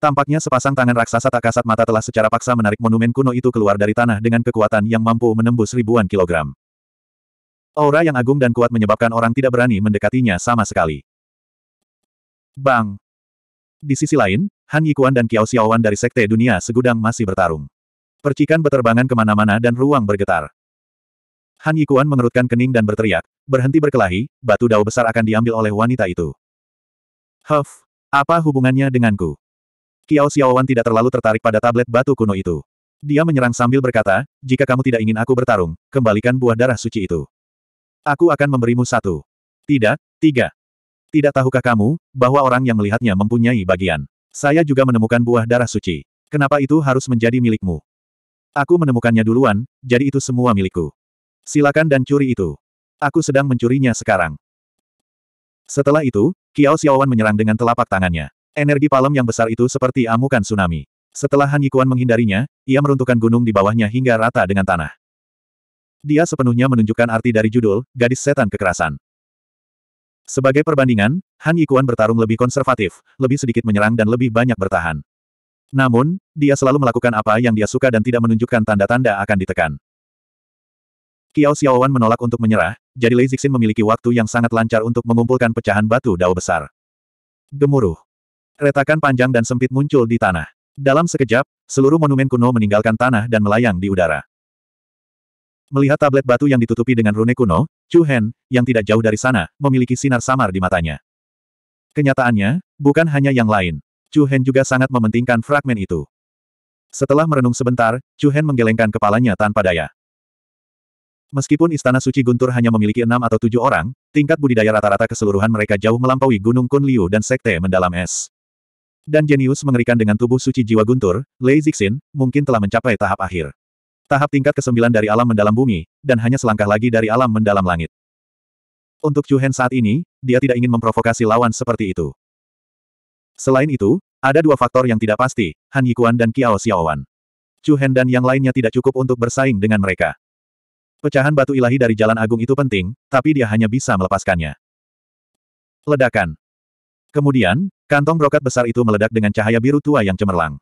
[SPEAKER 1] Tampaknya sepasang tangan raksasa tak kasat mata telah secara paksa menarik monumen kuno itu keluar dari tanah dengan kekuatan yang mampu menembus ribuan kilogram. Aura yang agung dan kuat menyebabkan orang tidak berani mendekatinya sama sekali. Bang! Di sisi lain, Han Yikuan dan Kiao Xiaowan dari Sekte Dunia Segudang masih bertarung. Percikan beterbangan kemana-mana dan ruang bergetar. Han Yikuan mengerutkan kening dan berteriak, berhenti berkelahi, batu dao besar akan diambil oleh wanita itu. Huff, apa hubungannya denganku? Kiao Xiaowan tidak terlalu tertarik pada tablet batu kuno itu. Dia menyerang sambil berkata, jika kamu tidak ingin aku bertarung, kembalikan buah darah suci itu. Aku akan memberimu satu. Tidak, tiga. Tidak tahukah kamu, bahwa orang yang melihatnya mempunyai bagian. Saya juga menemukan buah darah suci. Kenapa itu harus menjadi milikmu? Aku menemukannya duluan, jadi itu semua milikku. Silakan dan curi itu. Aku sedang mencurinya sekarang. Setelah itu, Kiao Xiaowan menyerang dengan telapak tangannya. Energi palem yang besar itu seperti amukan tsunami. Setelah Han Yikuan menghindarinya, ia meruntuhkan gunung di bawahnya hingga rata dengan tanah. Dia sepenuhnya menunjukkan arti dari judul, Gadis Setan Kekerasan. Sebagai perbandingan, Han Yikuan bertarung lebih konservatif, lebih sedikit menyerang dan lebih banyak bertahan. Namun, dia selalu melakukan apa yang dia suka dan tidak menunjukkan tanda-tanda akan ditekan. Kiao Xiaowan menolak untuk menyerah, jadi Lei Zixin memiliki waktu yang sangat lancar untuk mengumpulkan pecahan batu dao besar. Gemuruh. Retakan panjang dan sempit muncul di tanah. Dalam sekejap, seluruh monumen kuno meninggalkan tanah dan melayang di udara. Melihat tablet batu yang ditutupi dengan rune kuno, Chu Hen, yang tidak jauh dari sana, memiliki sinar samar di matanya. Kenyataannya, bukan hanya yang lain. Chu Hen juga sangat mementingkan fragmen itu. Setelah merenung sebentar, Chu Hen menggelengkan kepalanya tanpa daya. Meskipun Istana Suci Guntur hanya memiliki enam atau tujuh orang, tingkat budidaya rata-rata keseluruhan mereka jauh melampaui Gunung Kunliu dan Sekte Mendalam Es. Dan jenius mengerikan dengan tubuh suci jiwa Guntur, Lei Zixin, mungkin telah mencapai tahap akhir. Tahap tingkat ke-9 dari alam mendalam bumi, dan hanya selangkah lagi dari alam mendalam langit. Untuk Chu Hen saat ini, dia tidak ingin memprovokasi lawan seperti itu. Selain itu, ada dua faktor yang tidak pasti, Han Yikuan dan Kiao Xiaowan. Hen dan yang lainnya tidak cukup untuk bersaing dengan mereka. Pecahan batu ilahi dari Jalan Agung itu penting, tapi dia hanya bisa melepaskannya. Ledakan. Kemudian, kantong brokat besar itu meledak dengan cahaya biru tua yang cemerlang.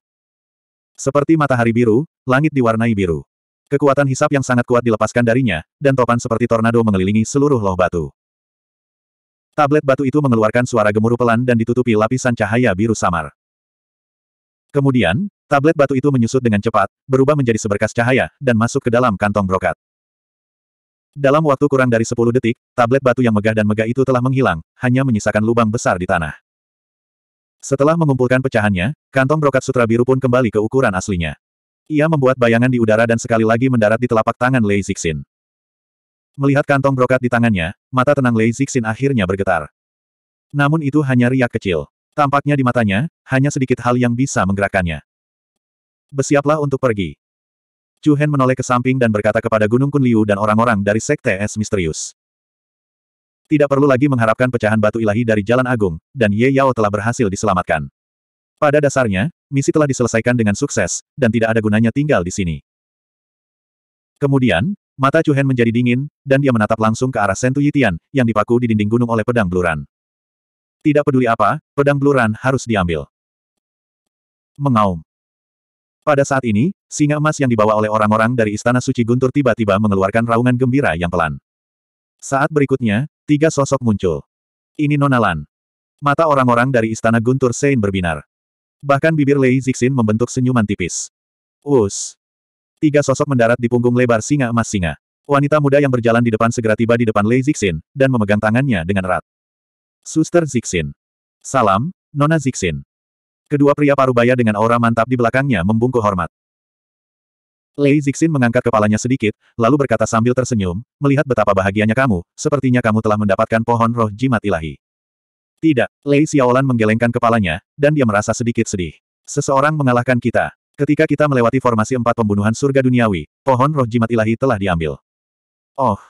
[SPEAKER 1] Seperti matahari biru, langit diwarnai biru. Kekuatan hisap yang sangat kuat dilepaskan darinya, dan topan seperti tornado mengelilingi seluruh loh batu. Tablet batu itu mengeluarkan suara gemuruh pelan dan ditutupi lapisan cahaya biru samar. Kemudian, tablet batu itu menyusut dengan cepat, berubah menjadi seberkas cahaya, dan masuk ke dalam kantong brokat. Dalam waktu kurang dari 10 detik, tablet batu yang megah dan megah itu telah menghilang, hanya menyisakan lubang besar di tanah. Setelah mengumpulkan pecahannya, kantong brokat sutra biru pun kembali ke ukuran aslinya. Ia membuat bayangan di udara dan sekali lagi mendarat di telapak tangan Lei Zixin. Melihat kantong brokat di tangannya, mata tenang Lei Zixin akhirnya bergetar. Namun itu hanya riak kecil. Tampaknya di matanya, hanya sedikit hal yang bisa menggerakkannya. Bersiaplah untuk pergi. Chu Hen menoleh ke samping dan berkata kepada Gunung Kun Liu dan orang-orang dari Sekte Es Misterius. Tidak perlu lagi mengharapkan pecahan batu ilahi dari Jalan Agung, dan Ye Yao telah berhasil diselamatkan. Pada dasarnya, misi telah diselesaikan dengan sukses, dan tidak ada gunanya tinggal di sini. Kemudian, mata Chu Hen menjadi dingin, dan dia menatap langsung ke arah Sentu Yitian, yang dipaku di dinding gunung oleh pedang bluran. Tidak peduli apa, pedang bluran harus diambil. Mengaum. Pada saat ini, singa emas yang dibawa oleh orang-orang dari Istana Suci Guntur tiba-tiba mengeluarkan raungan gembira yang pelan. Saat berikutnya, tiga sosok muncul. Ini Nonalan. Mata orang-orang dari Istana Guntur Sein berbinar. Bahkan bibir Lei Zixin membentuk senyuman tipis. Us. Tiga sosok mendarat di punggung lebar singa emas singa. Wanita muda yang berjalan di depan segera tiba di depan Lei Zixin, dan memegang tangannya dengan erat. Suster Zixin. Salam, Nona Zixin. Kedua pria parubaya dengan aura mantap di belakangnya membungkuk hormat. Lei Zixin mengangkat kepalanya sedikit, lalu berkata sambil tersenyum, melihat betapa bahagianya kamu, sepertinya kamu telah mendapatkan pohon roh jimat ilahi. Tidak, Lei Xiaolan menggelengkan kepalanya, dan dia merasa sedikit sedih. Seseorang mengalahkan kita. Ketika kita melewati formasi empat pembunuhan surga duniawi, pohon roh jimat ilahi telah diambil. Oh.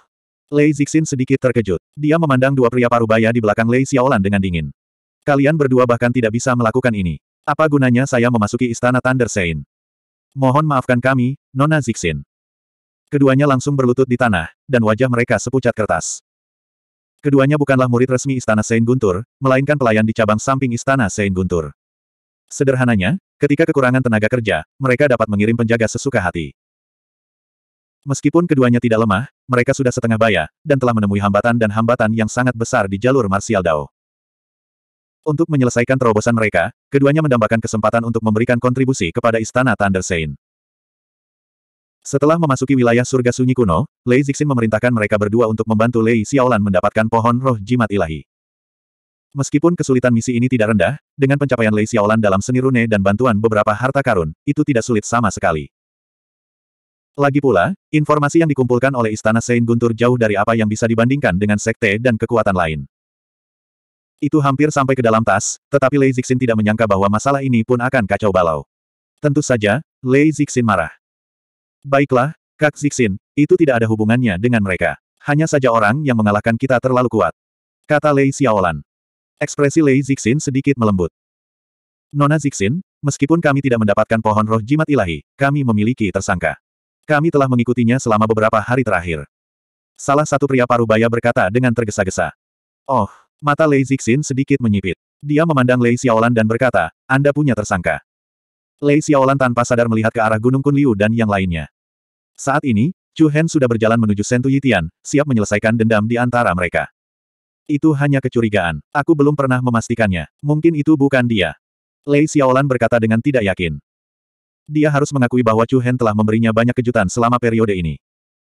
[SPEAKER 1] Lei Zixin sedikit terkejut. Dia memandang dua pria parubaya di belakang Lei Xiaolan dengan dingin. Kalian berdua bahkan tidak bisa melakukan ini. Apa gunanya saya memasuki istana Thunder Sein? Mohon maafkan kami, Nona Zixin. Keduanya langsung berlutut di tanah, dan wajah mereka sepucat kertas. Keduanya bukanlah murid resmi Istana Sein Guntur, melainkan pelayan di cabang samping Istana Sein Guntur. Sederhananya, ketika kekurangan tenaga kerja, mereka dapat mengirim penjaga sesuka hati. Meskipun keduanya tidak lemah, mereka sudah setengah baya, dan telah menemui hambatan dan hambatan yang sangat besar di jalur Martial Dao. Untuk menyelesaikan terobosan mereka, keduanya mendambakan kesempatan untuk memberikan kontribusi kepada Istana Thunder Sein. Setelah memasuki wilayah surga sunyi kuno, Lei Zixin memerintahkan mereka berdua untuk membantu Lei Xiaolan mendapatkan pohon roh jimat ilahi. Meskipun kesulitan misi ini tidak rendah, dengan pencapaian Lei Xiaolan dalam seni rune dan bantuan beberapa harta karun, itu tidak sulit sama sekali. Lagi pula, informasi yang dikumpulkan oleh Istana Sein Guntur jauh dari apa yang bisa dibandingkan dengan sekte dan kekuatan lain. Itu hampir sampai ke dalam tas, tetapi Lei Zixin tidak menyangka bahwa masalah ini pun akan kacau balau. Tentu saja, Lei Zixin marah. Baiklah, Kak Zixin, itu tidak ada hubungannya dengan mereka. Hanya saja orang yang mengalahkan kita terlalu kuat. Kata Lei Xiaolan. Ekspresi Lei Zixin sedikit melembut. Nona Zixin, meskipun kami tidak mendapatkan pohon roh jimat ilahi, kami memiliki tersangka. Kami telah mengikutinya selama beberapa hari terakhir. Salah satu pria parubaya berkata dengan tergesa-gesa. Oh, mata Lei Zixin sedikit menyipit. Dia memandang Lei Xiaolan dan berkata, Anda punya tersangka. Lei Xiaolan tanpa sadar melihat ke arah Gunung Kunliu dan yang lainnya. Saat ini, Chu Hen sudah berjalan menuju Sentu Yitian, siap menyelesaikan dendam di antara mereka. Itu hanya kecurigaan. Aku belum pernah memastikannya. Mungkin itu bukan dia. Lei Xiaolan berkata dengan tidak yakin. Dia harus mengakui bahwa Chu Hen telah memberinya banyak kejutan selama periode ini.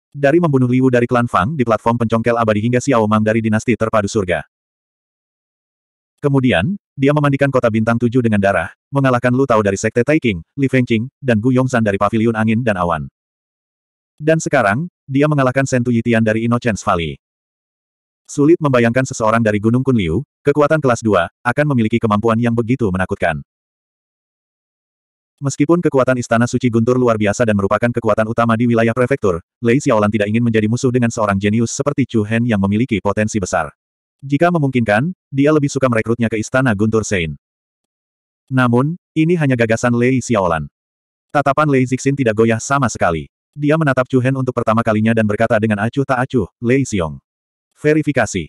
[SPEAKER 1] Dari membunuh Liu dari klan Fang di platform pencongkel abadi hingga Xiao Mang dari dinasti terpadu surga. Kemudian, dia memandikan kota bintang tujuh dengan darah, mengalahkan Lu Tao dari Sekte Taiking, Li Fengqing, dan Gu Yongsan dari Paviliun Angin dan Awan. Dan sekarang, dia mengalahkan Sentu Yitian dari Innocence Valley. Sulit membayangkan seseorang dari Gunung Kunliu, kekuatan kelas 2, akan memiliki kemampuan yang begitu menakutkan. Meskipun kekuatan Istana Suci Guntur luar biasa dan merupakan kekuatan utama di wilayah prefektur, Lei Xiaolan tidak ingin menjadi musuh dengan seorang jenius seperti Chu Hen yang memiliki potensi besar. Jika memungkinkan, dia lebih suka merekrutnya ke istana Guntur Sein. Namun, ini hanya gagasan Lei Xiaolan. Tatapan Lei Zixin tidak goyah sama sekali. Dia menatap Chu Hen untuk pertama kalinya dan berkata dengan acuh tak acuh, Lei Xiong. Verifikasi.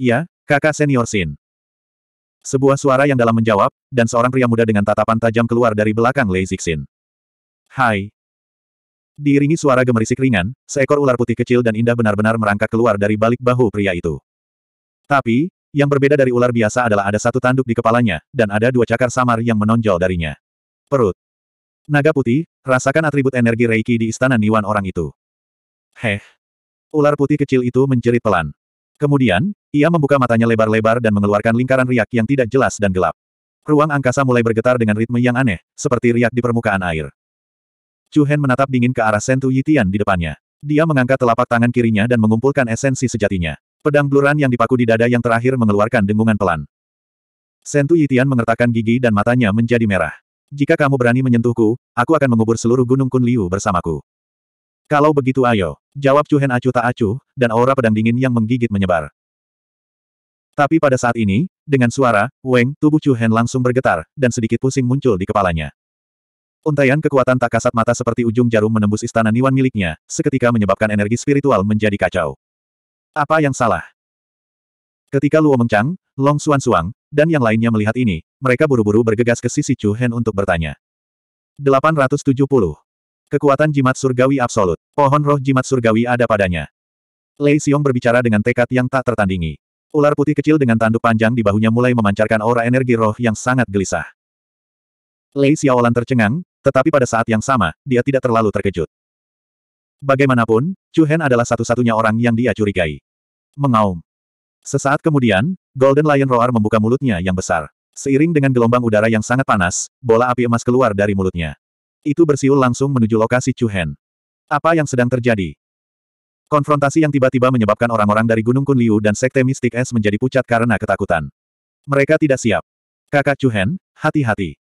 [SPEAKER 1] Ya, kakak senior Xin. Sebuah suara yang dalam menjawab, dan seorang pria muda dengan tatapan tajam keluar dari belakang Lei Zixin. Hai. Diiringi suara gemerisik ringan, seekor ular putih kecil dan indah benar-benar merangkak keluar dari balik bahu pria itu. Tapi, yang berbeda dari ular biasa adalah ada satu tanduk di kepalanya, dan ada dua cakar samar yang menonjol darinya. Perut. Naga putih, rasakan atribut energi Reiki di istana Niwan orang itu. Heh. Ular putih kecil itu menjerit pelan. Kemudian, ia membuka matanya lebar-lebar dan mengeluarkan lingkaran riak yang tidak jelas dan gelap. Ruang angkasa mulai bergetar dengan ritme yang aneh, seperti riak di permukaan air. Chu Hen menatap dingin ke arah Sentu Yitian di depannya. Dia mengangkat telapak tangan kirinya dan mengumpulkan esensi sejatinya. Pedang bluran yang dipaku di dada yang terakhir mengeluarkan dengungan pelan. Sentu Yitian mengertakkan gigi dan matanya menjadi merah. Jika kamu berani menyentuhku, aku akan mengubur seluruh gunung Kunliu bersamaku. Kalau begitu ayo, jawab Chu Hen acuh tak acuh, dan aura pedang dingin yang menggigit menyebar. Tapi pada saat ini, dengan suara, Weng, tubuh Chu Hen langsung bergetar, dan sedikit pusing muncul di kepalanya. Untaian kekuatan tak kasat mata seperti ujung jarum menembus istana Niwan miliknya, seketika menyebabkan energi spiritual menjadi kacau. Apa yang salah? Ketika Luo Mengchang, Long Xuan Suang, dan yang lainnya melihat ini, mereka buru-buru bergegas ke sisi Chu Hen untuk bertanya. 870. Kekuatan jimat surgawi absolut. Pohon roh jimat surgawi ada padanya. Lei Xiong berbicara dengan tekad yang tak tertandingi. Ular putih kecil dengan tanduk panjang di bahunya mulai memancarkan aura energi roh yang sangat gelisah. Lei Xiaolan tercengang, tetapi pada saat yang sama, dia tidak terlalu terkejut. Bagaimanapun, Chu Hen adalah satu-satunya orang yang dia curigai mengaum. Sesaat kemudian, Golden Lion Roar membuka mulutnya yang besar. Seiring dengan gelombang udara yang sangat panas, bola api emas keluar dari mulutnya. Itu bersiul langsung menuju lokasi Chu Hen. Apa yang sedang terjadi? Konfrontasi yang tiba-tiba menyebabkan orang-orang dari Gunung Kunliu dan Sekte Mistik Es menjadi pucat karena ketakutan. Mereka tidak siap. Kakak Chu Hen, hati-hati.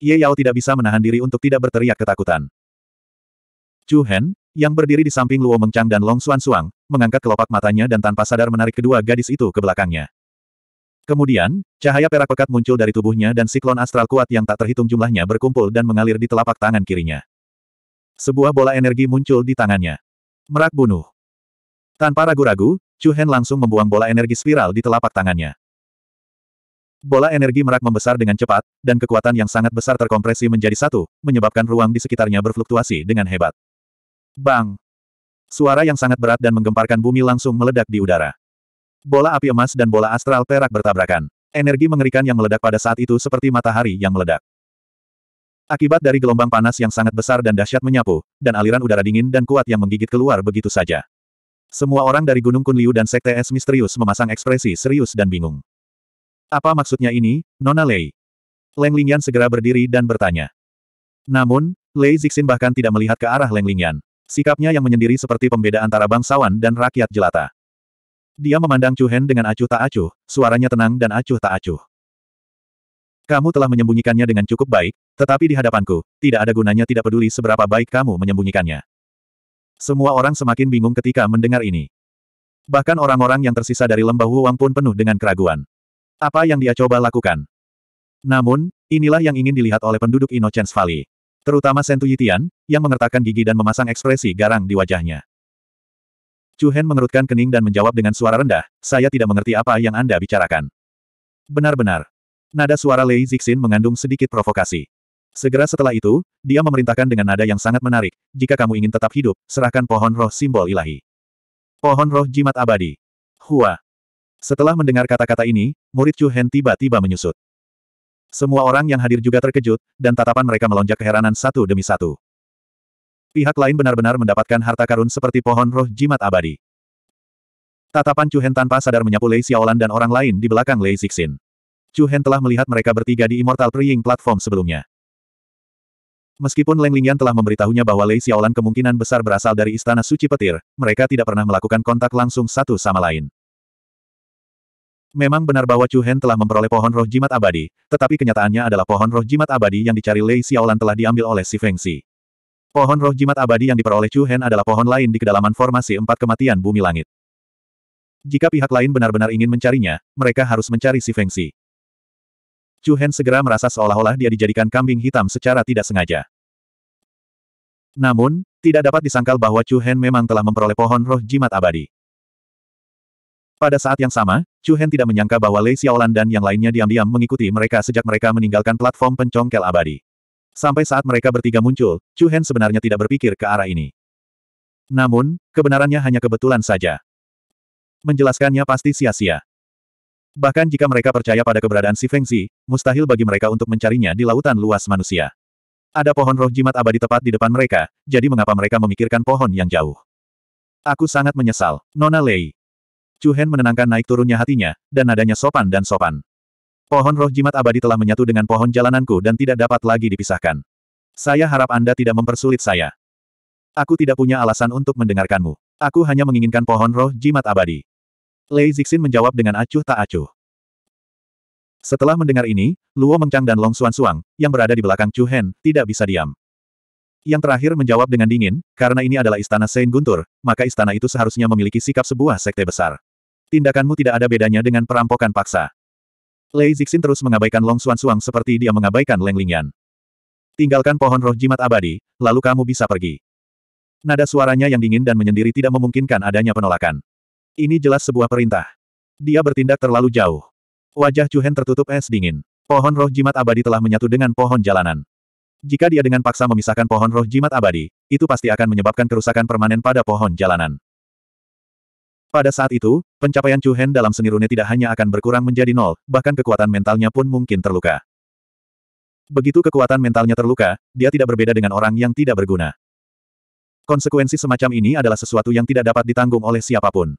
[SPEAKER 1] Ye Yao tidak bisa menahan diri untuk tidak berteriak ketakutan. Chu Hen, yang berdiri di samping Luo Mengchang dan Long Xuan Suang, mengangkat kelopak matanya dan tanpa sadar menarik kedua gadis itu ke belakangnya. Kemudian, cahaya perak pekat muncul dari tubuhnya dan siklon astral kuat yang tak terhitung jumlahnya berkumpul dan mengalir di telapak tangan kirinya. Sebuah bola energi muncul di tangannya. Merak bunuh. Tanpa ragu-ragu, Chu Hen langsung membuang bola energi spiral di telapak tangannya. Bola energi merak membesar dengan cepat, dan kekuatan yang sangat besar terkompresi menjadi satu, menyebabkan ruang di sekitarnya berfluktuasi dengan hebat. Bang! Suara yang sangat berat dan menggemparkan bumi langsung meledak di udara. Bola api emas dan bola astral perak bertabrakan. Energi mengerikan yang meledak pada saat itu seperti matahari yang meledak. Akibat dari gelombang panas yang sangat besar dan dahsyat menyapu, dan aliran udara dingin dan kuat yang menggigit keluar begitu saja. Semua orang dari Gunung Kunliu dan Sekte Es Misterius memasang ekspresi serius dan bingung. Apa maksudnya ini, Nona Lei? Leng Lingyan segera berdiri dan bertanya. Namun, Lei Zixin bahkan tidak melihat ke arah Leng Lingyan. Sikapnya yang menyendiri seperti pembeda antara bangsawan dan rakyat jelata. Dia memandang Chu Hen dengan acuh tak acuh, suaranya tenang dan acuh tak acuh. Kamu telah menyembunyikannya dengan cukup baik, tetapi di hadapanku, tidak ada gunanya tidak peduli seberapa baik kamu menyembunyikannya. Semua orang semakin bingung ketika mendengar ini. Bahkan orang-orang yang tersisa dari lembah Huang pun penuh dengan keraguan. Apa yang dia coba lakukan? Namun, inilah yang ingin dilihat oleh penduduk Innocence Valley terutama Sentu Yitian, yang mengertakkan gigi dan memasang ekspresi garang di wajahnya. Chu Hen mengerutkan kening dan menjawab dengan suara rendah, saya tidak mengerti apa yang Anda bicarakan. Benar-benar. Nada suara Lei Zixin mengandung sedikit provokasi. Segera setelah itu, dia memerintahkan dengan nada yang sangat menarik, jika kamu ingin tetap hidup, serahkan pohon roh simbol ilahi. Pohon roh jimat abadi. Hua. Setelah mendengar kata-kata ini, murid Chu Hen tiba-tiba menyusut. Semua orang yang hadir juga terkejut, dan tatapan mereka melonjak keheranan satu demi satu. Pihak lain benar-benar mendapatkan harta karun seperti pohon roh jimat abadi. Tatapan Chu Hen tanpa sadar menyapu Lei Xiaolan dan orang lain di belakang Lei Zixin. Chu Hen telah melihat mereka bertiga di Immortal Preying platform sebelumnya. Meskipun Leng Lingyan telah memberitahunya bahwa Lei Xiaolan kemungkinan besar berasal dari Istana Suci Petir, mereka tidak pernah melakukan kontak langsung satu sama lain. Memang benar bahwa Chu Hen telah memperoleh pohon roh jimat abadi, tetapi kenyataannya adalah pohon roh jimat abadi yang dicari Lei Xiaolan telah diambil oleh si Feng Pohon roh jimat abadi yang diperoleh Chu Hen adalah pohon lain di kedalaman formasi empat kematian bumi langit. Jika pihak lain benar-benar ingin mencarinya, mereka harus mencari si Feng Chu Hen segera merasa seolah-olah dia dijadikan kambing hitam secara tidak sengaja. Namun, tidak dapat disangkal bahwa Chu Hen memang telah memperoleh pohon roh jimat abadi. Pada saat yang sama, Chu Hen tidak menyangka bahwa Lei Xiaolan dan yang lainnya diam-diam mengikuti mereka sejak mereka meninggalkan platform pencongkel abadi. Sampai saat mereka bertiga muncul, Chu Hen sebenarnya tidak berpikir ke arah ini. Namun, kebenarannya hanya kebetulan saja. Menjelaskannya pasti sia-sia. Bahkan jika mereka percaya pada keberadaan si Feng Zi, mustahil bagi mereka untuk mencarinya di lautan luas manusia. Ada pohon roh jimat abadi tepat di depan mereka, jadi mengapa mereka memikirkan pohon yang jauh? Aku sangat menyesal, Nona Lei. Chu Hen menenangkan naik turunnya hatinya, dan nadanya sopan dan sopan. Pohon roh jimat abadi telah menyatu dengan pohon jalananku dan tidak dapat lagi dipisahkan. Saya harap Anda tidak mempersulit saya. Aku tidak punya alasan untuk mendengarkanmu. Aku hanya menginginkan pohon roh jimat abadi. Lei Zixin menjawab dengan acuh tak acuh. Setelah mendengar ini, Luo Mengchang dan Long Suan Suang, yang berada di belakang Chu Hen, tidak bisa diam. Yang terakhir menjawab dengan dingin, karena ini adalah istana Saint Guntur, maka istana itu seharusnya memiliki sikap sebuah sekte besar. Tindakanmu tidak ada bedanya dengan perampokan paksa. Lei Zixin terus mengabaikan Long Xuan Suang seperti dia mengabaikan Leng Lingyan. Tinggalkan pohon roh jimat abadi, lalu kamu bisa pergi. Nada suaranya yang dingin dan menyendiri tidak memungkinkan adanya penolakan. Ini jelas sebuah perintah. Dia bertindak terlalu jauh. Wajah Chu Hen tertutup es dingin. Pohon roh jimat abadi telah menyatu dengan pohon jalanan. Jika dia dengan paksa memisahkan pohon roh jimat abadi, itu pasti akan menyebabkan kerusakan permanen pada pohon jalanan. Pada saat itu, pencapaian Chu Hen dalam seni rune tidak hanya akan berkurang menjadi nol, bahkan kekuatan mentalnya pun mungkin terluka. Begitu kekuatan mentalnya terluka, dia tidak berbeda dengan orang yang tidak berguna. Konsekuensi semacam ini adalah sesuatu yang tidak dapat ditanggung oleh siapapun.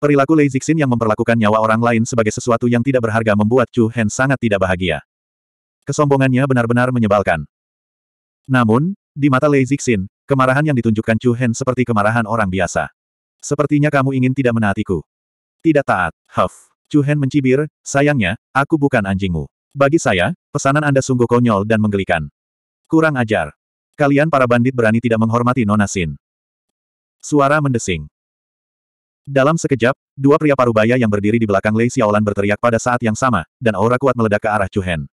[SPEAKER 1] Perilaku Lei Zixin yang memperlakukan nyawa orang lain sebagai sesuatu yang tidak berharga membuat Chu Hen sangat tidak bahagia. Kesombongannya benar-benar menyebalkan. Namun, di mata Lei Zixin, kemarahan yang ditunjukkan Chu Hen seperti kemarahan orang biasa. Sepertinya kamu ingin tidak menaatiku. Tidak taat, Huff. Chu Hen mencibir, sayangnya, aku bukan anjingmu. Bagi saya, pesanan Anda sungguh konyol dan menggelikan. Kurang ajar. Kalian para bandit berani tidak menghormati Nona Sin. Suara mendesing. Dalam sekejap, dua pria parubaya yang berdiri di belakang Lei Xiaolan berteriak pada saat yang sama, dan aura kuat meledak ke arah Chu Hen.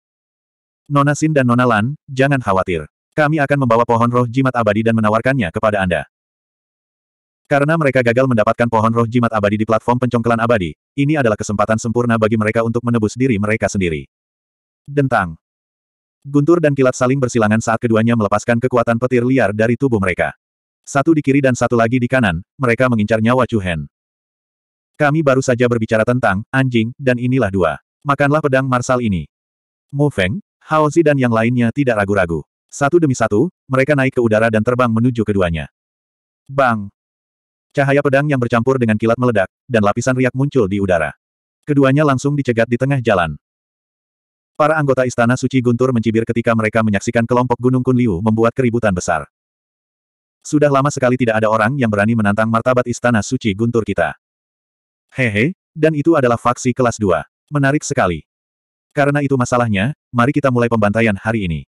[SPEAKER 1] Nona Sin dan Nona Lan, jangan khawatir. Kami akan membawa pohon roh jimat abadi dan menawarkannya kepada Anda. Karena mereka gagal mendapatkan pohon roh jimat abadi di platform pencongkelan abadi, ini adalah kesempatan sempurna bagi mereka untuk menebus diri mereka sendiri. Dentang. Guntur dan kilat saling bersilangan saat keduanya melepaskan kekuatan petir liar dari tubuh mereka. Satu di kiri dan satu lagi di kanan, mereka mengincar nyawa Chu Hen. Kami baru saja berbicara tentang anjing, dan inilah dua. Makanlah pedang marsal ini. Mu Feng, Hao Zi, dan yang lainnya tidak ragu-ragu. Satu demi satu, mereka naik ke udara dan terbang menuju keduanya. Bang! Cahaya pedang yang bercampur dengan kilat meledak, dan lapisan riak muncul di udara. Keduanya langsung dicegat di tengah jalan. Para anggota Istana Suci Guntur mencibir ketika mereka menyaksikan kelompok Gunung Kunliu membuat keributan besar. Sudah lama sekali tidak ada orang yang berani menantang martabat Istana Suci Guntur kita. Hehe, dan itu adalah faksi kelas 2. Menarik sekali. Karena itu masalahnya, mari kita mulai pembantaian hari ini.